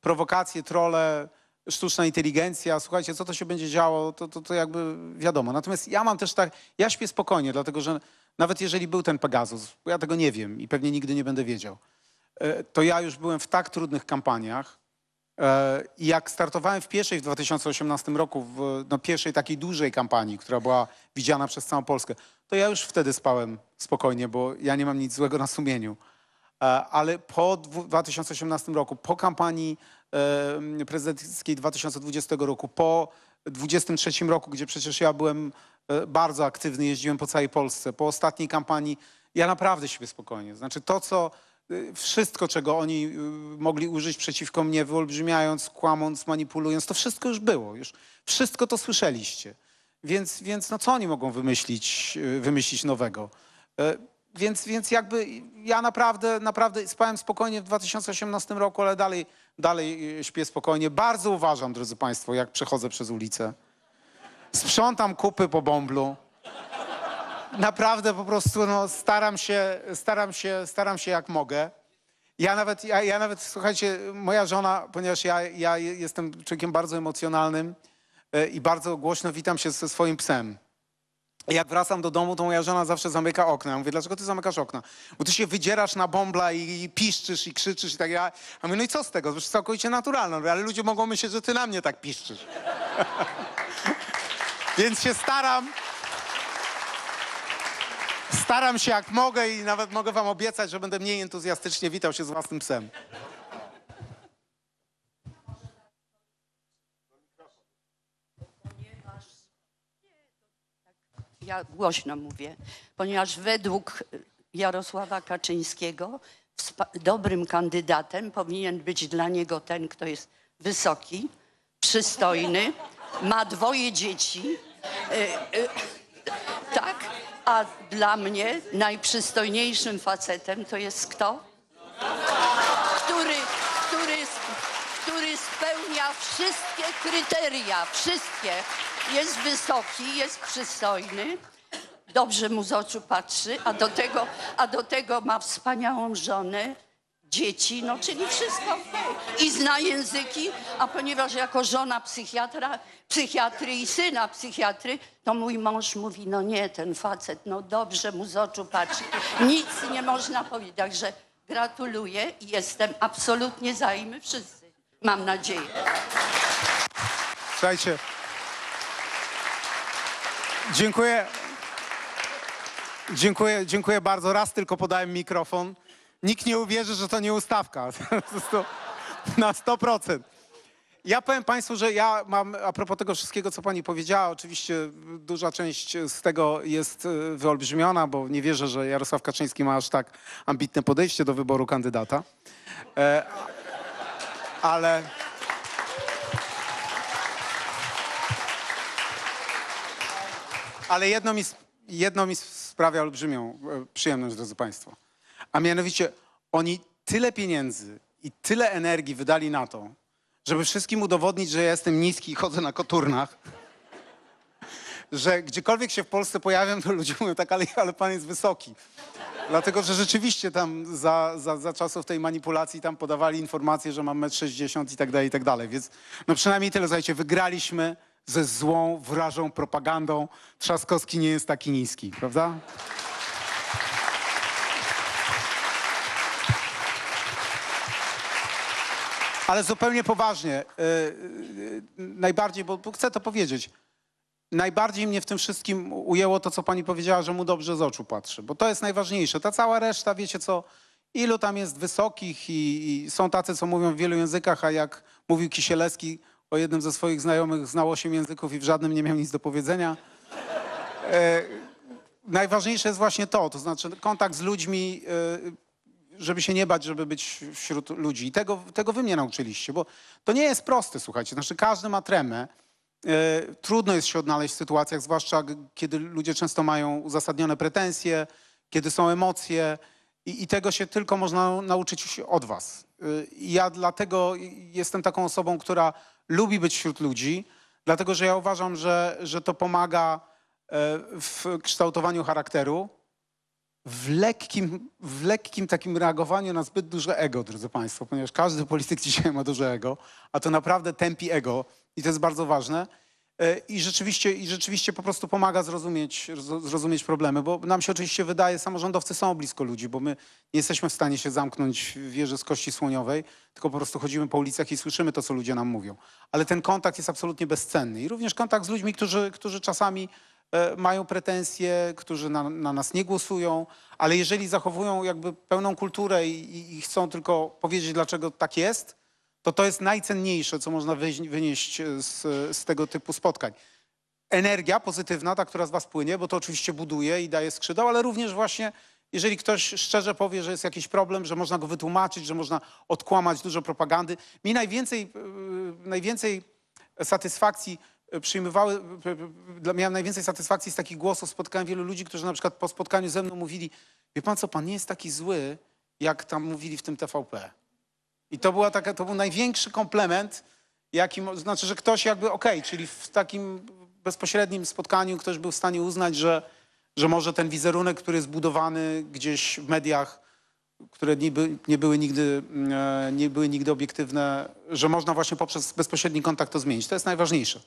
prowokacje, trole, sztuczna inteligencja, słuchajcie, co to się będzie działo, to, to, to jakby wiadomo. Natomiast ja mam też tak, ja śpię spokojnie, dlatego że nawet jeżeli był ten Pegasus, bo ja tego nie wiem i pewnie nigdy nie będę wiedział, e, to ja już byłem w tak trudnych kampaniach. E, I jak startowałem w pierwszej w 2018 roku, w no, pierwszej takiej dużej kampanii, która była widziana przez całą Polskę, to ja już wtedy spałem spokojnie, bo ja nie mam nic złego na sumieniu. E, ale po 2018 roku, po kampanii prezydenckiej 2020 roku, po 23 roku, gdzie przecież ja byłem E, bardzo aktywny, jeździłem po całej Polsce. Po ostatniej kampanii ja naprawdę siebie spokojnie. Znaczy to, co y, wszystko, czego oni y, mogli użyć przeciwko mnie, wyolbrzymiając, kłamąc, manipulując, to wszystko już było. Już wszystko to słyszeliście. Więc, więc no co oni mogą wymyślić, y, wymyślić nowego? E, więc, więc jakby ja naprawdę, naprawdę spałem spokojnie w 2018 roku, ale dalej, dalej śpię spokojnie. Bardzo uważam, drodzy Państwo, jak przechodzę przez ulicę. Sprzątam kupy po bąblu. Naprawdę po prostu no, staram się, staram się, staram się jak mogę. Ja nawet, ja, ja nawet, słuchajcie, moja żona, ponieważ ja, ja jestem człowiekiem bardzo emocjonalnym e, i bardzo głośno witam się ze swoim psem. Jak wracam do domu, to moja żona zawsze zamyka okna. Ja mówię, dlaczego ty zamykasz okna? Bo ty się wydzierasz na bąbla i, i piszczysz i krzyczysz i tak dalej. A mówię, no i co z tego? To jest całkowicie naturalne. Ale ludzie mogą myśleć, że ty na mnie tak piszczysz. Więc się staram. Staram się jak mogę i nawet mogę wam obiecać, że będę mniej entuzjastycznie witał się z własnym psem. ja głośno mówię, ponieważ według Jarosława Kaczyńskiego dobrym kandydatem powinien być dla niego ten, kto jest wysoki, przystojny, ma dwoje dzieci. Y, y, tak? A dla mnie najprzystojniejszym facetem to jest kto? Który, który, który spełnia wszystkie kryteria, wszystkie. Jest wysoki, jest przystojny, dobrze mu z oczu patrzy, a do tego, a do tego ma wspaniałą żonę, dzieci, no czyli wszystko I zna języki, a ponieważ jako żona psychiatra, psychiatry i syna psychiatry, to mój mąż mówi, no nie, ten facet, no dobrze mu z oczu patrzy. Nic nie można powiedzieć, także gratuluję i jestem absolutnie za i my wszyscy, mam nadzieję. Słuchajcie, dziękuję. Dziękuję, dziękuję bardzo. Raz tylko podałem mikrofon nikt nie uwierzy, że to nie ustawka. Na 100%. Ja powiem Państwu, że ja mam, a propos tego wszystkiego, co Pani powiedziała, oczywiście duża część z tego jest y, wyolbrzymiona, bo nie wierzę, że Jarosław Kaczyński ma aż tak ambitne podejście do wyboru kandydata. E, ale... Ale jedno mi, jedno mi sprawia olbrzymią e, przyjemność, drodzy Państwo. A mianowicie oni tyle pieniędzy i tyle energii wydali na to, żeby wszystkim udowodnić, że ja jestem niski i chodzę na koturnach, że gdziekolwiek się w Polsce pojawiam, to ludzie mówią tak, ale, ale pan jest wysoki. Dlatego, że rzeczywiście tam za, za, za czasów tej manipulacji tam podawali informacje, że mam 1,60 m i tak dalej, i tak dalej. Więc no przynajmniej tyle, słuchajcie, wygraliśmy ze złą, wrażą propagandą. Trzaskowski nie jest taki niski, prawda? Ale zupełnie poważnie, e, e, najbardziej, bo chcę to powiedzieć, najbardziej mnie w tym wszystkim ujęło to, co pani powiedziała, że mu dobrze z oczu patrzy, bo to jest najważniejsze. Ta cała reszta, wiecie co, ilu tam jest wysokich i, i są tacy, co mówią w wielu językach, a jak mówił Kisielewski o jednym ze swoich znajomych, znał osiem języków i w żadnym nie miał nic do powiedzenia. E, najważniejsze jest właśnie to, to znaczy kontakt z ludźmi, żeby się nie bać, żeby być wśród ludzi. I tego, tego wy mnie nauczyliście, bo to nie jest proste, słuchajcie. Znaczy każdy ma tremę. E, trudno jest się odnaleźć w sytuacjach, zwłaszcza kiedy ludzie często mają uzasadnione pretensje, kiedy są emocje i, i tego się tylko można nauczyć od was. E, ja dlatego jestem taką osobą, która lubi być wśród ludzi, dlatego że ja uważam, że, że to pomaga e, w kształtowaniu charakteru w lekkim, w lekkim takim reagowaniu na zbyt duże ego, drodzy Państwo, ponieważ każdy polityk dzisiaj ma duże ego, a to naprawdę tępi ego i to jest bardzo ważne. E, I rzeczywiście, I rzeczywiście po prostu pomaga zrozumieć, zrozumieć problemy, bo nam się oczywiście wydaje, samorządowcy są blisko ludzi, bo my nie jesteśmy w stanie się zamknąć w wieży z kości słoniowej, tylko po prostu chodzimy po ulicach i słyszymy to, co ludzie nam mówią. Ale ten kontakt jest absolutnie bezcenny i również kontakt z ludźmi, którzy, którzy czasami E, mają pretensje, którzy na, na, nas nie głosują, ale jeżeli zachowują jakby pełną kulturę i, i, chcą tylko powiedzieć, dlaczego tak jest, to to jest najcenniejsze, co można wynieść e, z, z tego typu spotkań. Energia pozytywna, ta, która z was płynie, bo to oczywiście buduje i daje skrzydeł, ale również właśnie jeżeli ktoś szczerze powie, że jest jakiś problem, że można go wytłumaczyć, że można odkłamać dużo propagandy. Mi najwięcej, e, najwięcej satysfakcji przyjmowały, miałem najwięcej satysfakcji z takich głosów. Spotkałem wielu ludzi, którzy na przykład po spotkaniu ze mną mówili, wie pan co, pan nie jest taki zły, jak tam mówili w tym TVP. I to, była taka, to był największy komplement, jaki, znaczy, że ktoś jakby okej, okay, czyli w takim bezpośrednim spotkaniu ktoś był w stanie uznać, że, że może ten wizerunek, który jest budowany gdzieś w mediach, które niby, nie, były nigdy, mm, e, nie były nigdy obiektywne, że można właśnie poprzez bezpośredni kontakt to zmienić. To jest najważniejsze.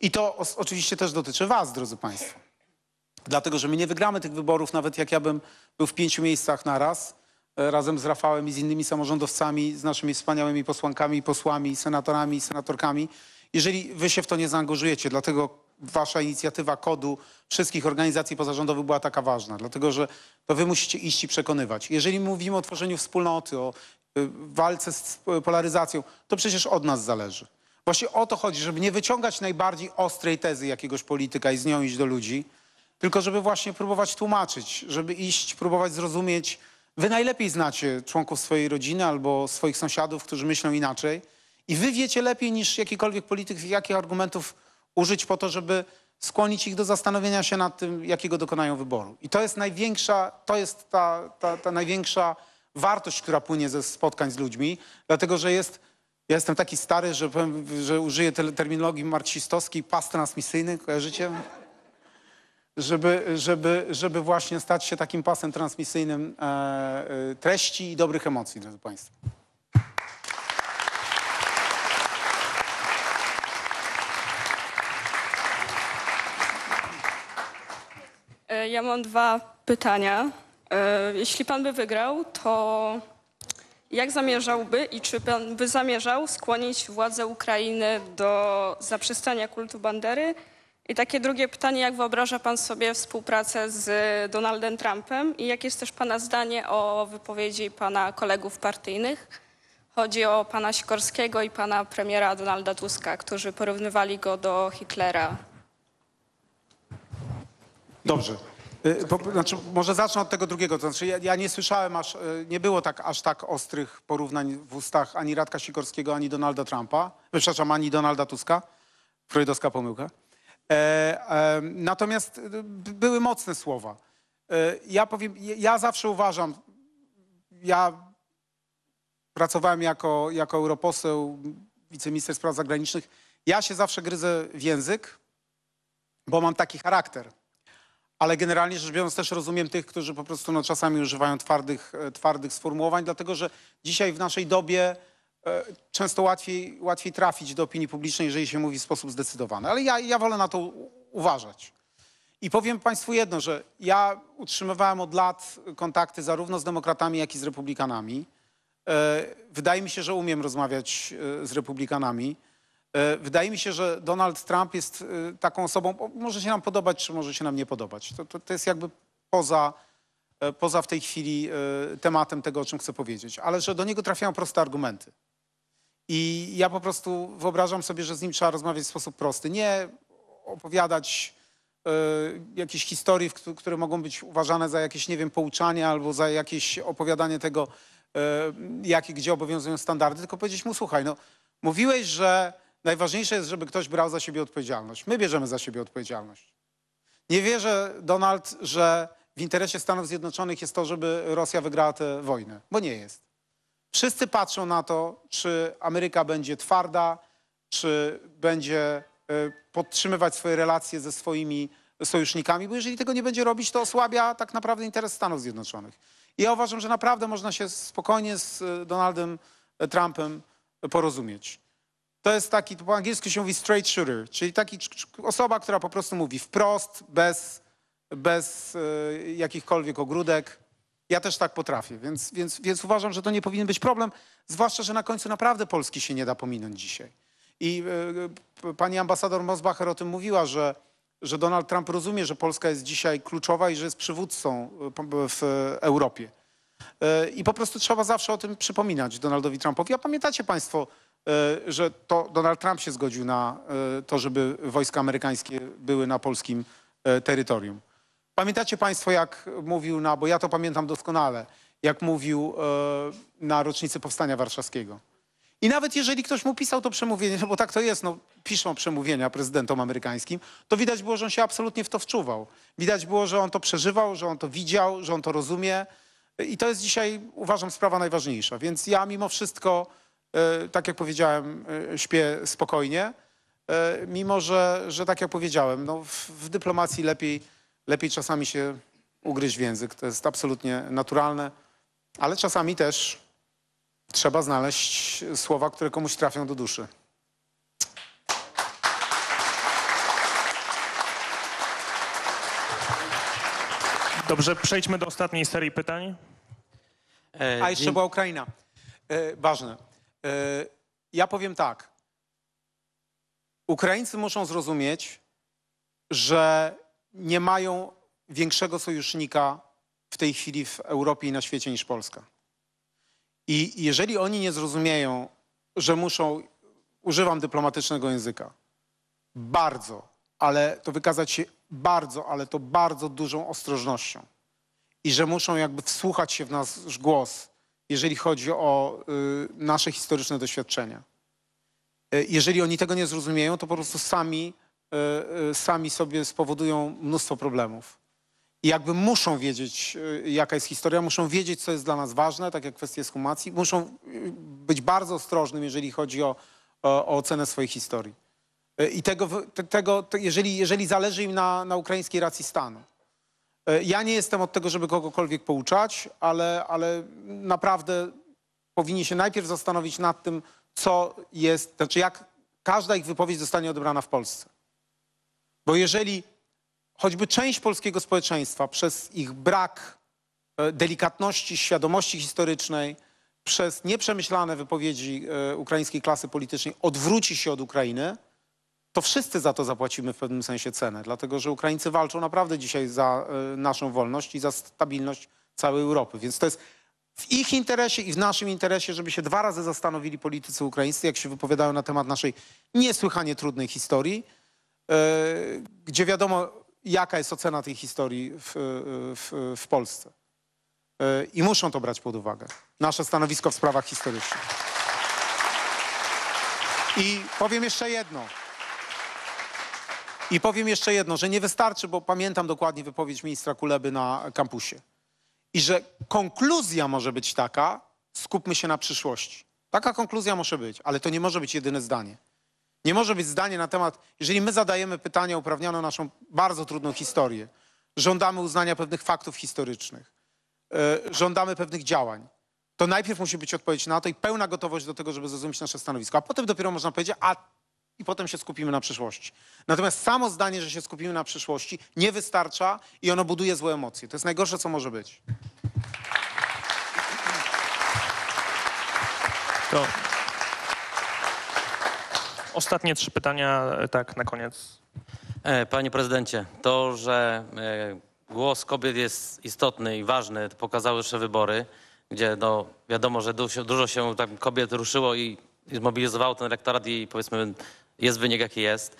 I to oczywiście też dotyczy Was, drodzy Państwo. Dlatego, że my nie wygramy tych wyborów, nawet jak ja bym był w pięciu miejscach naraz, e, razem z Rafałem i z innymi samorządowcami, z naszymi wspaniałymi posłankami, posłami, senatorami, senatorkami, jeżeli Wy się w to nie zaangażujecie. Dlatego wasza inicjatywa kodu wszystkich organizacji pozarządowych była taka ważna, dlatego że to wy musicie iść i przekonywać. Jeżeli mówimy o tworzeniu wspólnoty, o y, walce z polaryzacją, to przecież od nas zależy. Właśnie o to chodzi, żeby nie wyciągać najbardziej ostrej tezy jakiegoś polityka i z nią iść do ludzi, tylko żeby właśnie próbować tłumaczyć, żeby iść, próbować zrozumieć. Wy najlepiej znacie członków swojej rodziny albo swoich sąsiadów, którzy myślą inaczej i wy wiecie lepiej niż jakikolwiek polityk, jakich argumentów użyć po to, żeby skłonić ich do zastanowienia się nad tym, jakiego dokonają wyboru. I to jest największa, to jest ta, ta, ta największa wartość, która płynie ze spotkań z ludźmi, dlatego że jest, ja jestem taki stary, że, powiem, że użyję terminologii marksistowskiej, pas transmisyjny, kojarzycie? Żeby, żeby, żeby właśnie stać się takim pasem transmisyjnym e, e treści i dobrych emocji, drodzy Państwo. Ja mam dwa pytania. E, jeśli pan by wygrał, to jak zamierzałby i czy pan by zamierzał skłonić władze Ukrainy do zaprzestania kultu Bandery? I takie drugie pytanie, jak wyobraża pan sobie współpracę z Donaldem Trumpem i jakie jest też pana zdanie o wypowiedzi pana kolegów partyjnych? Chodzi o pana Sikorskiego i pana premiera Donalda Tuska, którzy porównywali go do Hitlera. Dobrze. Po, y, znaczy, może zacznę od tego drugiego. znaczy, ja, ja nie słyszałem aż, y, nie było tak, aż tak ostrych porównań w ustach ani Radka Sikorskiego, ani Donalda Trumpa, przepraszam, ani Donalda Tuska. Freudowska pomyłka. E, e, natomiast y, były mocne słowa. E, ja powiem, ja zawsze uważam, ja pracowałem jako, jako europoseł, wiceminister spraw zagranicznych. Ja się zawsze gryzę w język, bo mam taki charakter ale generalnie rzecz biorąc też rozumiem tych, którzy po prostu no, czasami używają twardych, e, twardych sformułowań, dlatego że dzisiaj w naszej dobie e, często łatwiej, łatwiej trafić do opinii publicznej, jeżeli się mówi w sposób zdecydowany. Ale ja, ja wolę na to uważać. I powiem Państwu jedno, że ja utrzymywałem od lat kontakty zarówno z demokratami, jak i z republikanami. E, wydaje mi się, że umiem rozmawiać z republikanami. E, wydaje mi się, że Donald Trump jest e, taką osobą, może się nam podobać, czy może się nam nie podobać. To, to, to jest jakby poza, e, poza w tej chwili tematem tego, o czym chcę powiedzieć, ale że do niego trafiają proste argumenty. I ja po prostu wyobrażam sobie, że z nim trzeba rozmawiać w sposób prosty. Nie opowiadać jakieś historii, które mogą być uważane za jakieś, nie wiem, pouczanie albo za jakieś opowiadanie tego, jakie, i gdzie obowiązują standardy, tylko powiedzieć mu, słuchaj, no mówiłeś, że najważniejsze jest, żeby ktoś brał za siebie odpowiedzialność. My bierzemy za siebie odpowiedzialność. Nie wierzę, Donald, że w interesie Stanów Zjednoczonych jest to, żeby Rosja wygrała tę wojnę, bo nie jest. Wszyscy patrzą na to, czy Ameryka będzie twarda, czy będzie e, podtrzymywać swoje relacje ze swoimi sojusznikami, bo jeżeli tego nie będzie robić, to osłabia tak naprawdę interes Stanów Zjednoczonych. I ja uważam, że naprawdę można się spokojnie z e, Donaldem e, Trumpem porozumieć. To jest taki, po angielsku się mówi straight shooter, czyli taki osoba, która po prostu mówi wprost, bez, bez e, jakichkolwiek ogródek. Ja też tak potrafię, więc, więc, więc uważam, że to nie powinien być problem, zwłaszcza, że na końcu naprawdę Polski się nie da pominąć dzisiaj. I y, pani ambasador Mosbacher o tym mówiła, że, że Donald Trump rozumie, że Polska jest dzisiaj kluczowa i że jest przywódcą e, w Europie. I po prostu trzeba zawsze o tym przypominać Donaldowi Trumpowi. A pamiętacie Państwo, E, że to Donald Trump się zgodził na e, to, żeby wojska amerykańskie były na polskim e, terytorium. Pamiętacie Państwo, jak mówił na, bo ja to pamiętam doskonale, jak mówił na rocznicy Powstania Warszawskiego. I nawet jeżeli ktoś mu pisał to przemówienie, no bo tak to jest, no, piszą przemówienia prezydentom amerykańskim, to widać było, że on się absolutnie w to wczuwał. Widać było, że on to przeżywał, że on to widział, że on to rozumie. I to jest dzisiaj, uważam, sprawa najważniejsza. Więc ja mimo wszystko E, tak jak powiedziałem, e, śpię spokojnie, e, mimo że, że tak jak powiedziałem, no w, w dyplomacji lepiej, lepiej czasami się ugryźć w język. To jest absolutnie naturalne, ale czasami też trzeba znaleźć słowa, które komuś trafią do duszy. Dobrze, przejdźmy do ostatniej serii pytań. A jeszcze była Ukraina. ważne. E, ja powiem tak. Ukraińcy muszą zrozumieć, że nie mają większego sojusznika w tej chwili w Europie i na świecie niż Polska. I jeżeli oni nie zrozumieją, że muszą, używam dyplomatycznego języka, bardzo, ale to wykazać się bardzo, ale to bardzo dużą ostrożnością i że muszą jakby wsłuchać się w nasz głos jeżeli chodzi o y, nasze historyczne doświadczenia. E, jeżeli oni tego nie zrozumieją, to po prostu sami, e, e, sami sobie spowodują mnóstwo problemów. I jakby muszą wiedzieć, y, jaka jest historia, muszą wiedzieć, co jest dla nas ważne, tak jak kwestie ekshumacji. Muszą y, być bardzo ostrożnym, jeżeli chodzi o, o, o ocenę swojej historii. I tego, te, tego jeżeli, jeżeli zależy im na, na ukraińskiej racji stanu. E, ja nie jestem od tego, żeby kogokolwiek pouczać, ale, ale naprawdę powinni się najpierw zastanowić nad tym, co jest, znaczy jak każda ich wypowiedź zostanie odebrana w Polsce. Bo jeżeli choćby część polskiego społeczeństwa przez ich brak e, delikatności, świadomości historycznej, przez nieprzemyślane wypowiedzi e, ukraińskiej klasy politycznej odwróci się od Ukrainy, to wszyscy za to zapłacimy w pewnym sensie cenę, dlatego że Ukraińcy walczą naprawdę dzisiaj za e, naszą wolność i za stabilność całej Europy. Więc to jest w ich interesie i w naszym interesie, żeby się dwa razy zastanowili politycy ukraińscy, jak się wypowiadają na temat naszej niesłychanie trudnej historii, e, gdzie wiadomo, jaka jest ocena tej historii w, e, w, w Polsce. I muszą to brać pod uwagę, nasze stanowisko w sprawach historycznych. I powiem jeszcze jedno. I powiem jeszcze jedno, że nie wystarczy, bo pamiętam dokładnie wypowiedź ministra Kuleby na kampusie. I że konkluzja może być taka, skupmy się na przyszłości. Taka konkluzja może być, ale to nie może być jedyne zdanie. Nie może być zdanie na temat, jeżeli my zadajemy pytania uprawnione naszą bardzo trudną historię, żądamy uznania pewnych faktów historycznych, e, żądamy pewnych działań, to najpierw musi być odpowiedź na to i pełna gotowość do tego, żeby zrozumieć nasze stanowisko, a potem dopiero można powiedzieć, a i potem się skupimy na przyszłości. Natomiast samo zdanie, że się skupimy na przyszłości, nie wystarcza i ono buduje złe emocje. To jest najgorsze, co może być. To ostatnie trzy pytania, e, tak, na koniec. E, panie prezydencie, to, że e, głos kobiet jest istotny i ważny, to pokazały jeszcze wybory, gdzie no, wiadomo, że dużo, się kobiet ruszyło i zmobilizowało ten rektorat i powiedzmy jest wynik, jaki jest.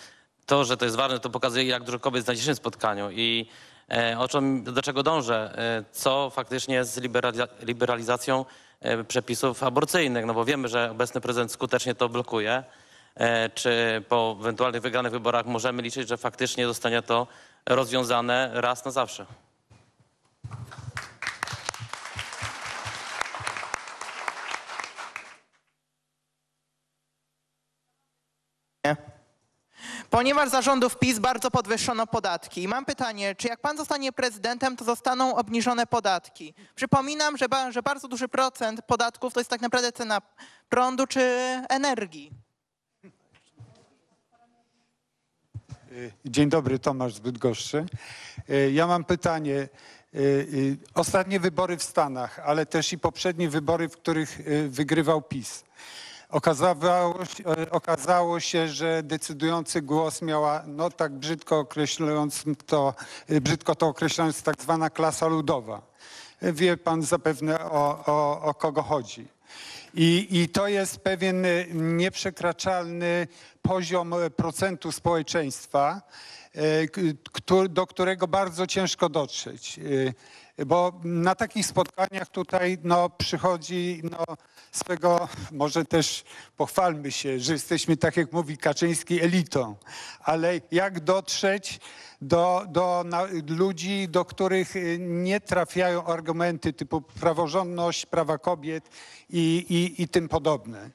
To, że to jest ważne, to pokazuje, jak dużo kobiet jest na dzisiejszym spotkaniu i e, o czym, do czego dążę, e, co faktycznie z liberalizacją e, przepisów aborcyjnych, no bo wiemy, że obecny prezydent skutecznie to blokuje. Czy po ewentualnych wygranych wyborach możemy liczyć, że faktycznie zostanie to rozwiązane raz na zawsze? Ponieważ zarządów PiS bardzo podwyższono podatki. I mam pytanie, czy jak pan zostanie prezydentem, to zostaną obniżone podatki? Przypominam, że, ba, że bardzo duży procent podatków to jest tak naprawdę cena prądu czy energii. Y, dzień dobry, Tomasz Zbytgoszczy. Y, ja mam pytanie. Y, ostatnie wybory w Stanach, ale też i poprzednie wybory, w których wygrywał PiS. Okazało, e, okazało się, że decydujący głos miała, no tak brzydko, określając to, e, brzydko to określając, tak zwana klasa ludowa. E, wie pan zapewne o, o, o kogo chodzi. I, I, to jest pewien nieprzekraczalny poziom procentu społeczeństwa, do którego bardzo ciężko dotrzeć bo na takich spotkaniach tutaj no, przychodzi no, swego, może też pochwalmy się, że jesteśmy, tak jak mówi Kaczyński, elitą, ale jak dotrzeć do, do na, ludzi, do których y, nie trafiają argumenty typu praworządność, prawa kobiet i, i, i tym podobne.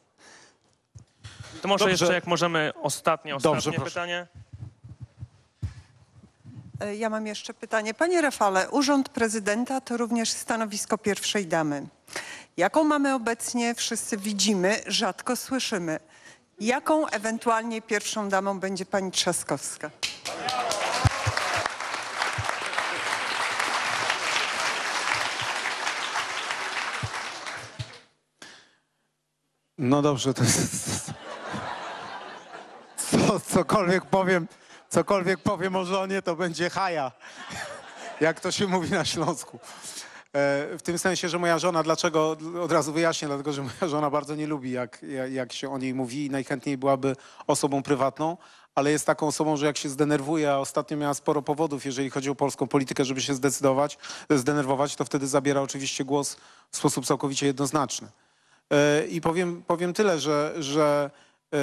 To może Dobrze. jeszcze, jak możemy, ostatnie, ostatnie Dobrze, pytanie. Proszę. E, ja mam jeszcze pytanie. Panie Rafale, Urząd Prezydenta to również stanowisko pierwszej damy. Jaką mamy obecnie, wszyscy widzimy, rzadko słyszymy. Jaką ewentualnie pierwszą damą będzie pani Trzaskowska? No dobrze, to jest... Co, cokolwiek powiem, cokolwiek powiem o żonie, to będzie haja, jak to się mówi na Śląsku. E, w tym sensie, że moja żona, dlaczego, od razu wyjaśnię, dlatego, że moja żona bardzo nie lubi, jak, jak się o niej mówi i najchętniej byłaby osobą prywatną, ale jest taką osobą, że jak się zdenerwuje, a ostatnio miała sporo powodów, jeżeli chodzi o polską politykę, żeby się zdecydować, zdenerwować, to wtedy zabiera oczywiście głos w sposób całkowicie jednoznaczny. E, I powiem, powiem tyle, że, że e,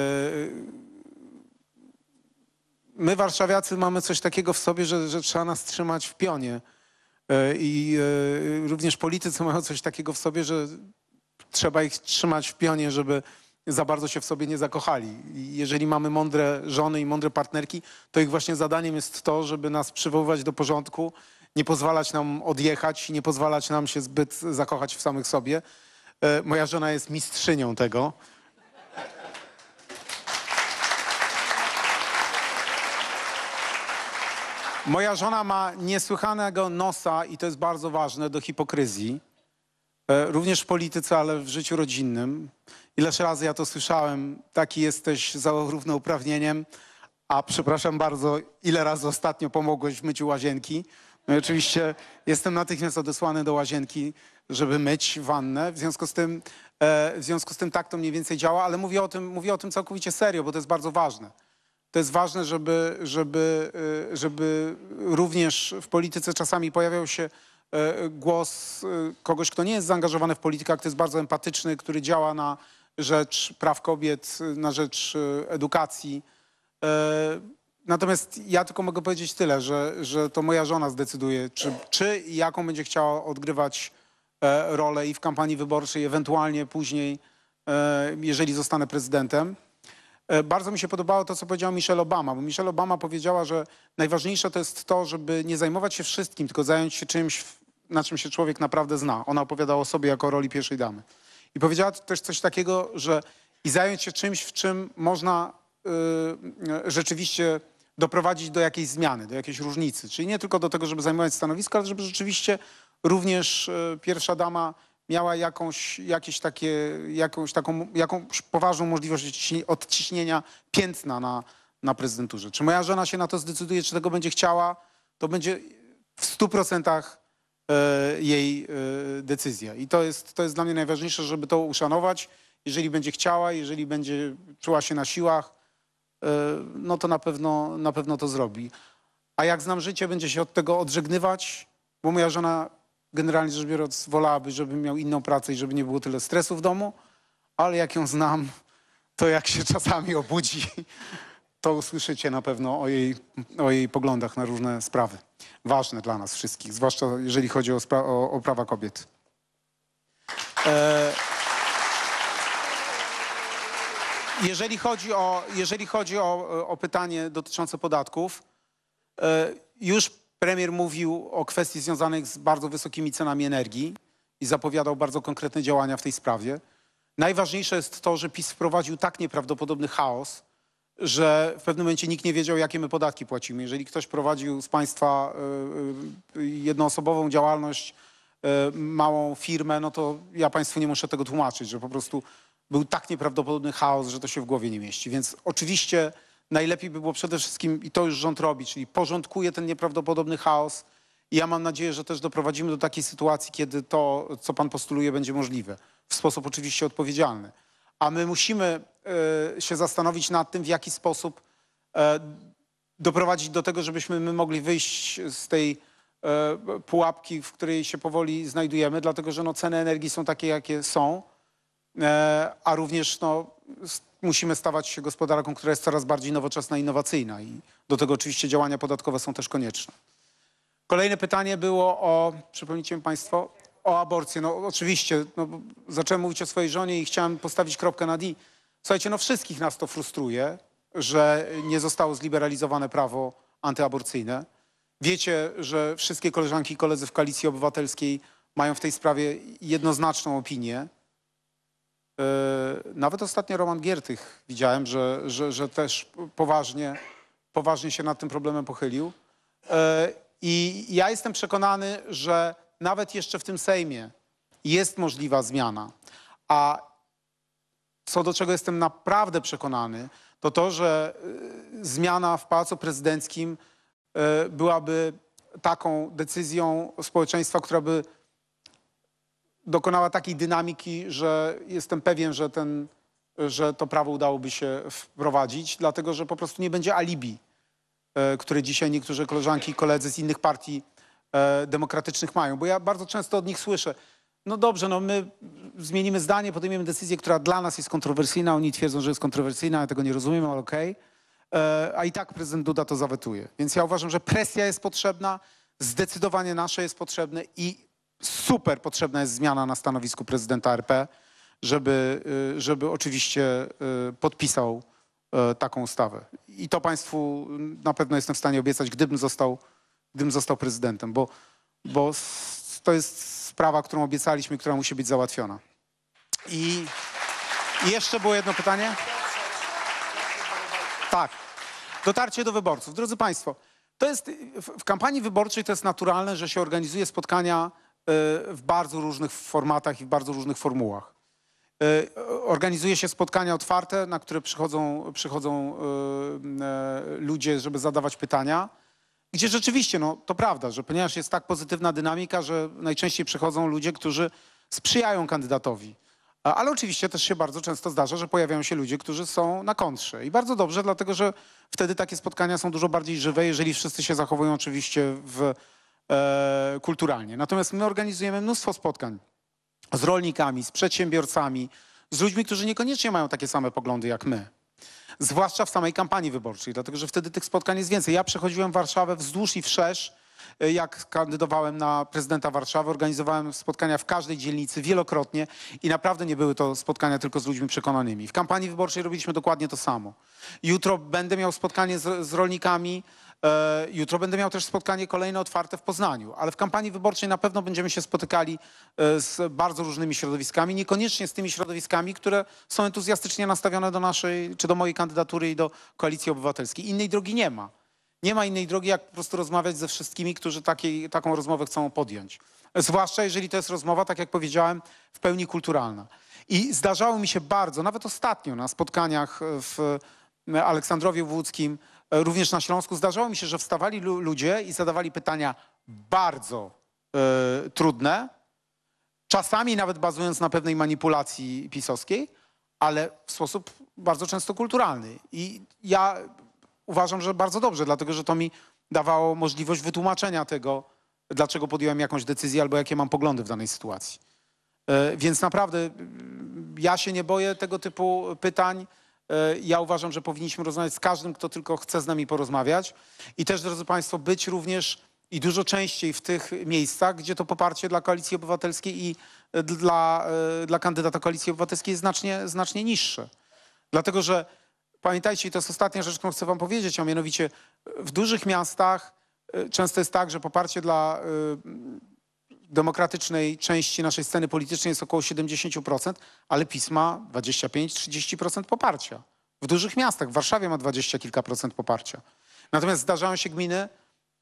my warszawiacy mamy coś takiego w sobie, że, że trzeba nas trzymać w pionie. E, I e, również politycy mają coś takiego w sobie, że trzeba ich trzymać w pionie, żeby za bardzo się w sobie nie zakochali. I jeżeli mamy mądre żony i mądre partnerki, to ich właśnie zadaniem jest to, żeby nas przywoływać do porządku, nie pozwalać nam odjechać, i nie pozwalać nam się zbyt zakochać w samych sobie. E, moja żona jest mistrzynią tego. Moja żona ma niesłychanego nosa i to jest bardzo ważne do hipokryzji. E, również w polityce, ale w życiu rodzinnym. Ileż razy ja to słyszałem, taki jesteś za równouprawnieniem, a przepraszam bardzo, ile razy ostatnio pomogłeś w myciu łazienki. No i oczywiście jestem natychmiast odesłany do łazienki, żeby myć wannę. W związku z tym, e, w związku z tym tak to mniej więcej działa, ale mówię o tym, mówię o tym całkowicie serio, bo to jest bardzo ważne. To jest ważne, żeby, żeby, y, żeby również w polityce czasami pojawiał się y, głos y, kogoś, kto nie jest zaangażowany w politykę, kto jest bardzo empatyczny, który działa na rzecz praw kobiet, na rzecz edukacji. E, natomiast ja tylko mogę powiedzieć tyle, że, że to moja żona zdecyduje, czy, czy i jaką będzie chciała odgrywać e, rolę i w kampanii wyborczej, ewentualnie później, e, jeżeli zostanę prezydentem. E, bardzo mi się podobało to, co powiedziała Michelle Obama, bo Michelle Obama powiedziała, że najważniejsze to jest to, żeby nie zajmować się wszystkim, tylko zająć się czymś, na czym się człowiek naprawdę zna. Ona opowiadała o sobie jako roli pierwszej damy. I powiedziała też coś takiego, że i zająć się czymś, w czym można y, y, rzeczywiście doprowadzić do jakiejś zmiany, do jakiejś różnicy. Czyli nie tylko do tego, żeby zajmować stanowisko, ale żeby rzeczywiście również y, pierwsza dama miała jakąś, jakieś takie, jakąś, taką, jakąś poważną możliwość odciśnienia piętna na, na prezydenturze. Czy moja żona się na to zdecyduje, czy tego będzie chciała, to będzie w 100% e, jej e, decyzja. I to jest, to jest dla mnie najważniejsze, żeby to uszanować. Jeżeli będzie chciała, jeżeli będzie czuła się na siłach, e, no to na pewno, na pewno to zrobi. A jak znam życie, będzie się od tego odżegnywać, bo moja żona generalnie rzecz biorąc, wolałaby, żeby miał inną pracę i żeby nie było tyle stresu w domu, ale jak ją znam, to jak się czasami obudzi, to usłyszycie na pewno o jej, o jej poglądach na różne sprawy. Ważne dla nas wszystkich, zwłaszcza jeżeli chodzi o, o, o prawa kobiet. E jeżeli chodzi o, jeżeli chodzi o, o pytanie dotyczące podatków, e, już Premier mówił o kwestii związanych z bardzo wysokimi cenami energii i zapowiadał bardzo konkretne działania w tej sprawie. Najważniejsze jest to, że PiS wprowadził tak nieprawdopodobny chaos, że w pewnym momencie nikt nie wiedział, jakie my podatki płacimy. Jeżeli ktoś prowadził z państwa e, e, jednoosobową działalność, e, małą firmę, no to ja państwu nie muszę tego tłumaczyć, że po prostu był tak nieprawdopodobny chaos, że to się w głowie nie mieści. Więc oczywiście najlepiej by było przede wszystkim, i to już rząd robi, czyli porządkuje ten nieprawdopodobny chaos. I ja mam nadzieję, że też doprowadzimy do takiej sytuacji, kiedy to, co pan postuluje, będzie możliwe. W sposób oczywiście odpowiedzialny. A my musimy y, się zastanowić nad tym, w jaki sposób y, doprowadzić do tego, żebyśmy my mogli wyjść z tej y, pułapki, w której się powoli znajdujemy, dlatego że no, ceny energii są takie, jakie są, a również no, musimy stawać się gospodarką, która jest coraz bardziej nowoczesna i innowacyjna i do tego oczywiście działania podatkowe są też konieczne. Kolejne pytanie było o, przypomnijcie mi Państwo, o aborcję. No oczywiście, no, zacząłem mówić o swojej żonie i chciałem postawić kropkę na D. Słuchajcie, no wszystkich nas to frustruje, że nie zostało zliberalizowane prawo antyaborcyjne. Wiecie, że wszystkie koleżanki i koledzy w Koalicji Obywatelskiej mają w tej sprawie jednoznaczną opinię. E, nawet ostatnio Roman Giertych widziałem, że, że, że też poważnie, poważnie się nad tym problemem pochylił. E, I ja jestem przekonany, że nawet jeszcze w tym Sejmie jest możliwa zmiana. A co do czego jestem naprawdę przekonany, to to, że e, zmiana w Pałacu Prezydenckim byłaby taką decyzją społeczeństwa, która by dokonała takiej dynamiki, że jestem pewien, że, ten, że to prawo udałoby się wprowadzić, dlatego że po prostu nie będzie alibi, e, które dzisiaj niektórzy koleżanki i koledzy z innych partii e, demokratycznych mają. Bo ja bardzo często od nich słyszę, no dobrze, no my zmienimy zdanie, podejmiemy decyzję, która dla nas jest kontrowersyjna, oni twierdzą, że jest kontrowersyjna, ja tego nie rozumiem, ale okej. Okay. E, a i tak prezydent Duda to zawetuje. Więc ja uważam, że presja jest potrzebna, zdecydowanie nasze jest potrzebne i super potrzebna jest zmiana na stanowisku prezydenta RP, żeby, y, żeby oczywiście y, podpisał y, taką ustawę. I to Państwu na pewno jestem w stanie obiecać, gdybym został, gdybym został prezydentem, bo, bo to jest sprawa, którą obiecaliśmy, która musi być załatwiona. I, i jeszcze było jedno pytanie. Tak. Dotarcie do wyborców. Drodzy Państwo, to jest w, w kampanii wyborczej to jest naturalne, że się organizuje spotkania w bardzo różnych formatach i w bardzo różnych formułach. E, organizuje się spotkania otwarte, na które przychodzą, przychodzą e, e, ludzie, żeby zadawać pytania. Gdzie rzeczywiście, no to prawda, że ponieważ jest tak pozytywna dynamika, że najczęściej przychodzą ludzie, którzy sprzyjają kandydatowi. Ale oczywiście też się bardzo często zdarza, że pojawiają się ludzie, którzy są na kontrze. I bardzo dobrze, dlatego że wtedy takie spotkania są dużo bardziej żywe, jeżeli wszyscy się zachowują oczywiście w E, kulturalnie. Natomiast my organizujemy mnóstwo spotkań z rolnikami, z przedsiębiorcami, z ludźmi, którzy niekoniecznie mają takie same poglądy jak my. Zwłaszcza w samej kampanii wyborczej, dlatego że wtedy tych spotkań jest więcej. Ja przechodziłem Warszawę wzdłuż i wszerz, e, jak kandydowałem na prezydenta Warszawy, organizowałem spotkania w każdej dzielnicy wielokrotnie i naprawdę nie były to spotkania tylko z ludźmi przekonanymi. W kampanii wyborczej robiliśmy dokładnie to samo. Jutro będę miał spotkanie z, z rolnikami E, jutro będę miał też spotkanie kolejne otwarte w Poznaniu, ale w kampanii wyborczej na pewno będziemy się spotykali e, z bardzo różnymi środowiskami, niekoniecznie z tymi środowiskami, które są entuzjastycznie nastawione do naszej, czy do mojej kandydatury i do koalicji obywatelskiej. Innej drogi nie ma. Nie ma innej drogi, jak po prostu rozmawiać ze wszystkimi, którzy taką rozmowę chcą podjąć. Zwłaszcza jeżeli to jest rozmowa, tak jak powiedziałem, w pełni kulturalna. I zdarzało mi się bardzo, nawet ostatnio na spotkaniach w Aleksandrowie Włódzkim, E, również na Śląsku zdarzało mi się, że wstawali ludzie i zadawali pytania bardzo y, trudne, czasami nawet bazując na pewnej manipulacji pisowskiej, ale w sposób bardzo często kulturalny. I ja uważam, że bardzo dobrze, dlatego że to mi dawało możliwość wytłumaczenia tego, dlaczego podjąłem jakąś decyzję albo jakie mam poglądy w danej sytuacji. E, więc naprawdę mm, ja się nie boję tego typu pytań. E, ja uważam, że powinniśmy rozmawiać z każdym, kto tylko chce z nami porozmawiać. I też, drodzy Państwo, być również i dużo częściej w tych miejscach, gdzie to poparcie dla Koalicji Obywatelskiej i e, dla, e, dla kandydata Koalicji Obywatelskiej jest znacznie, znacznie niższe. Dlatego, że pamiętajcie, i to jest ostatnia rzecz, którą chcę Wam powiedzieć, a mianowicie w dużych miastach często jest tak, że poparcie dla demokratycznej części naszej sceny politycznej jest około 70%, ale pisma 25-30% poparcia. W dużych miastach, w Warszawie ma 20 kilka procent poparcia. Natomiast zdarzają się gminy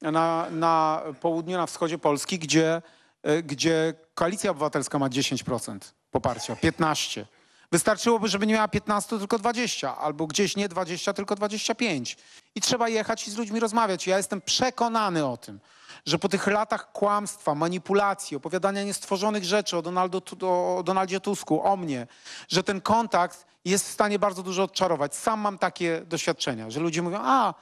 na, na południu, na wschodzie Polski, gdzie, e, gdzie koalicja obywatelska ma 10% poparcia, 15%. Wystarczyłoby, żeby nie miała 15, tylko 20, albo gdzieś nie 20, tylko 25. I trzeba jechać i z ludźmi rozmawiać. Ja jestem przekonany o tym, że po tych latach kłamstwa, manipulacji, opowiadania niestworzonych rzeczy o, Donaldo, o Donaldzie Tusku, o mnie, że ten kontakt jest w stanie bardzo dużo odczarować. Sam mam takie doświadczenia, że ludzie mówią, a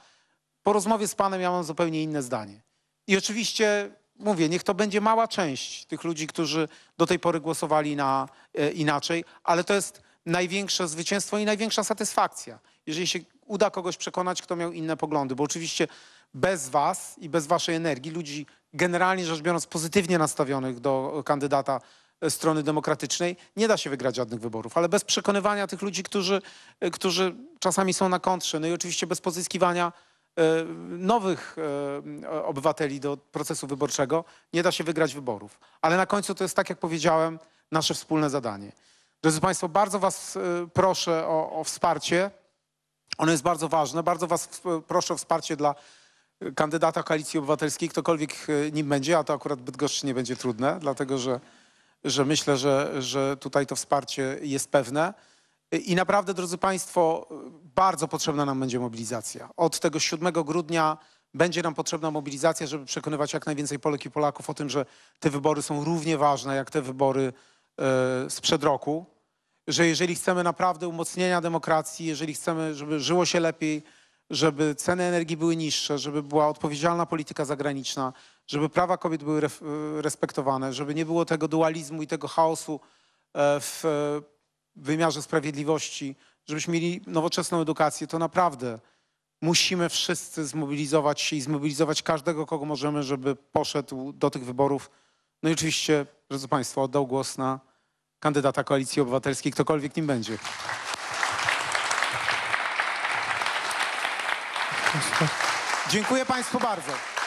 po rozmowie z panem ja mam zupełnie inne zdanie. I oczywiście mówię, niech to będzie mała część tych ludzi, którzy do tej pory głosowali na e, inaczej, ale to jest największe zwycięstwo i największa satysfakcja, jeżeli się uda kogoś przekonać, kto miał inne poglądy, bo oczywiście bez was i bez waszej energii, ludzi generalnie rzecz biorąc pozytywnie nastawionych do kandydata e, strony demokratycznej, nie da się wygrać żadnych wyborów, ale bez przekonywania tych ludzi, którzy, e, którzy czasami są na kontrze, no i oczywiście bez pozyskiwania E, nowych e, obywateli do procesu wyborczego, nie da się wygrać wyborów. Ale na końcu to jest, tak jak powiedziałem, nasze wspólne zadanie. Drodzy Państwo, bardzo Was e, proszę o, o wsparcie. Ono jest bardzo ważne. Bardzo Was proszę o wsparcie dla kandydata Koalicji Obywatelskiej, ktokolwiek nim będzie, a to akurat Bydgoszczy nie będzie trudne, dlatego że, że myślę, że, że tutaj to wsparcie jest pewne. I naprawdę, drodzy Państwo, bardzo potrzebna nam będzie mobilizacja. Od tego 7 grudnia będzie nam potrzebna mobilizacja, żeby przekonywać jak najwięcej Polek i Polaków o tym, że te wybory są równie ważne jak te wybory e, sprzed roku. Że jeżeli chcemy naprawdę umocnienia demokracji, jeżeli chcemy, żeby żyło się lepiej, żeby ceny energii były niższe, żeby była odpowiedzialna polityka zagraniczna, żeby prawa kobiet były e, respektowane, żeby nie było tego dualizmu i tego chaosu e, w wymiarze sprawiedliwości, żebyśmy mieli nowoczesną edukację, to naprawdę musimy wszyscy zmobilizować się i zmobilizować każdego, kogo możemy, żeby poszedł do tych wyborów. No i oczywiście, drodzy Państwo, oddał głos na kandydata Koalicji Obywatelskiej, ktokolwiek nim będzie. Dziękuję Państwu bardzo.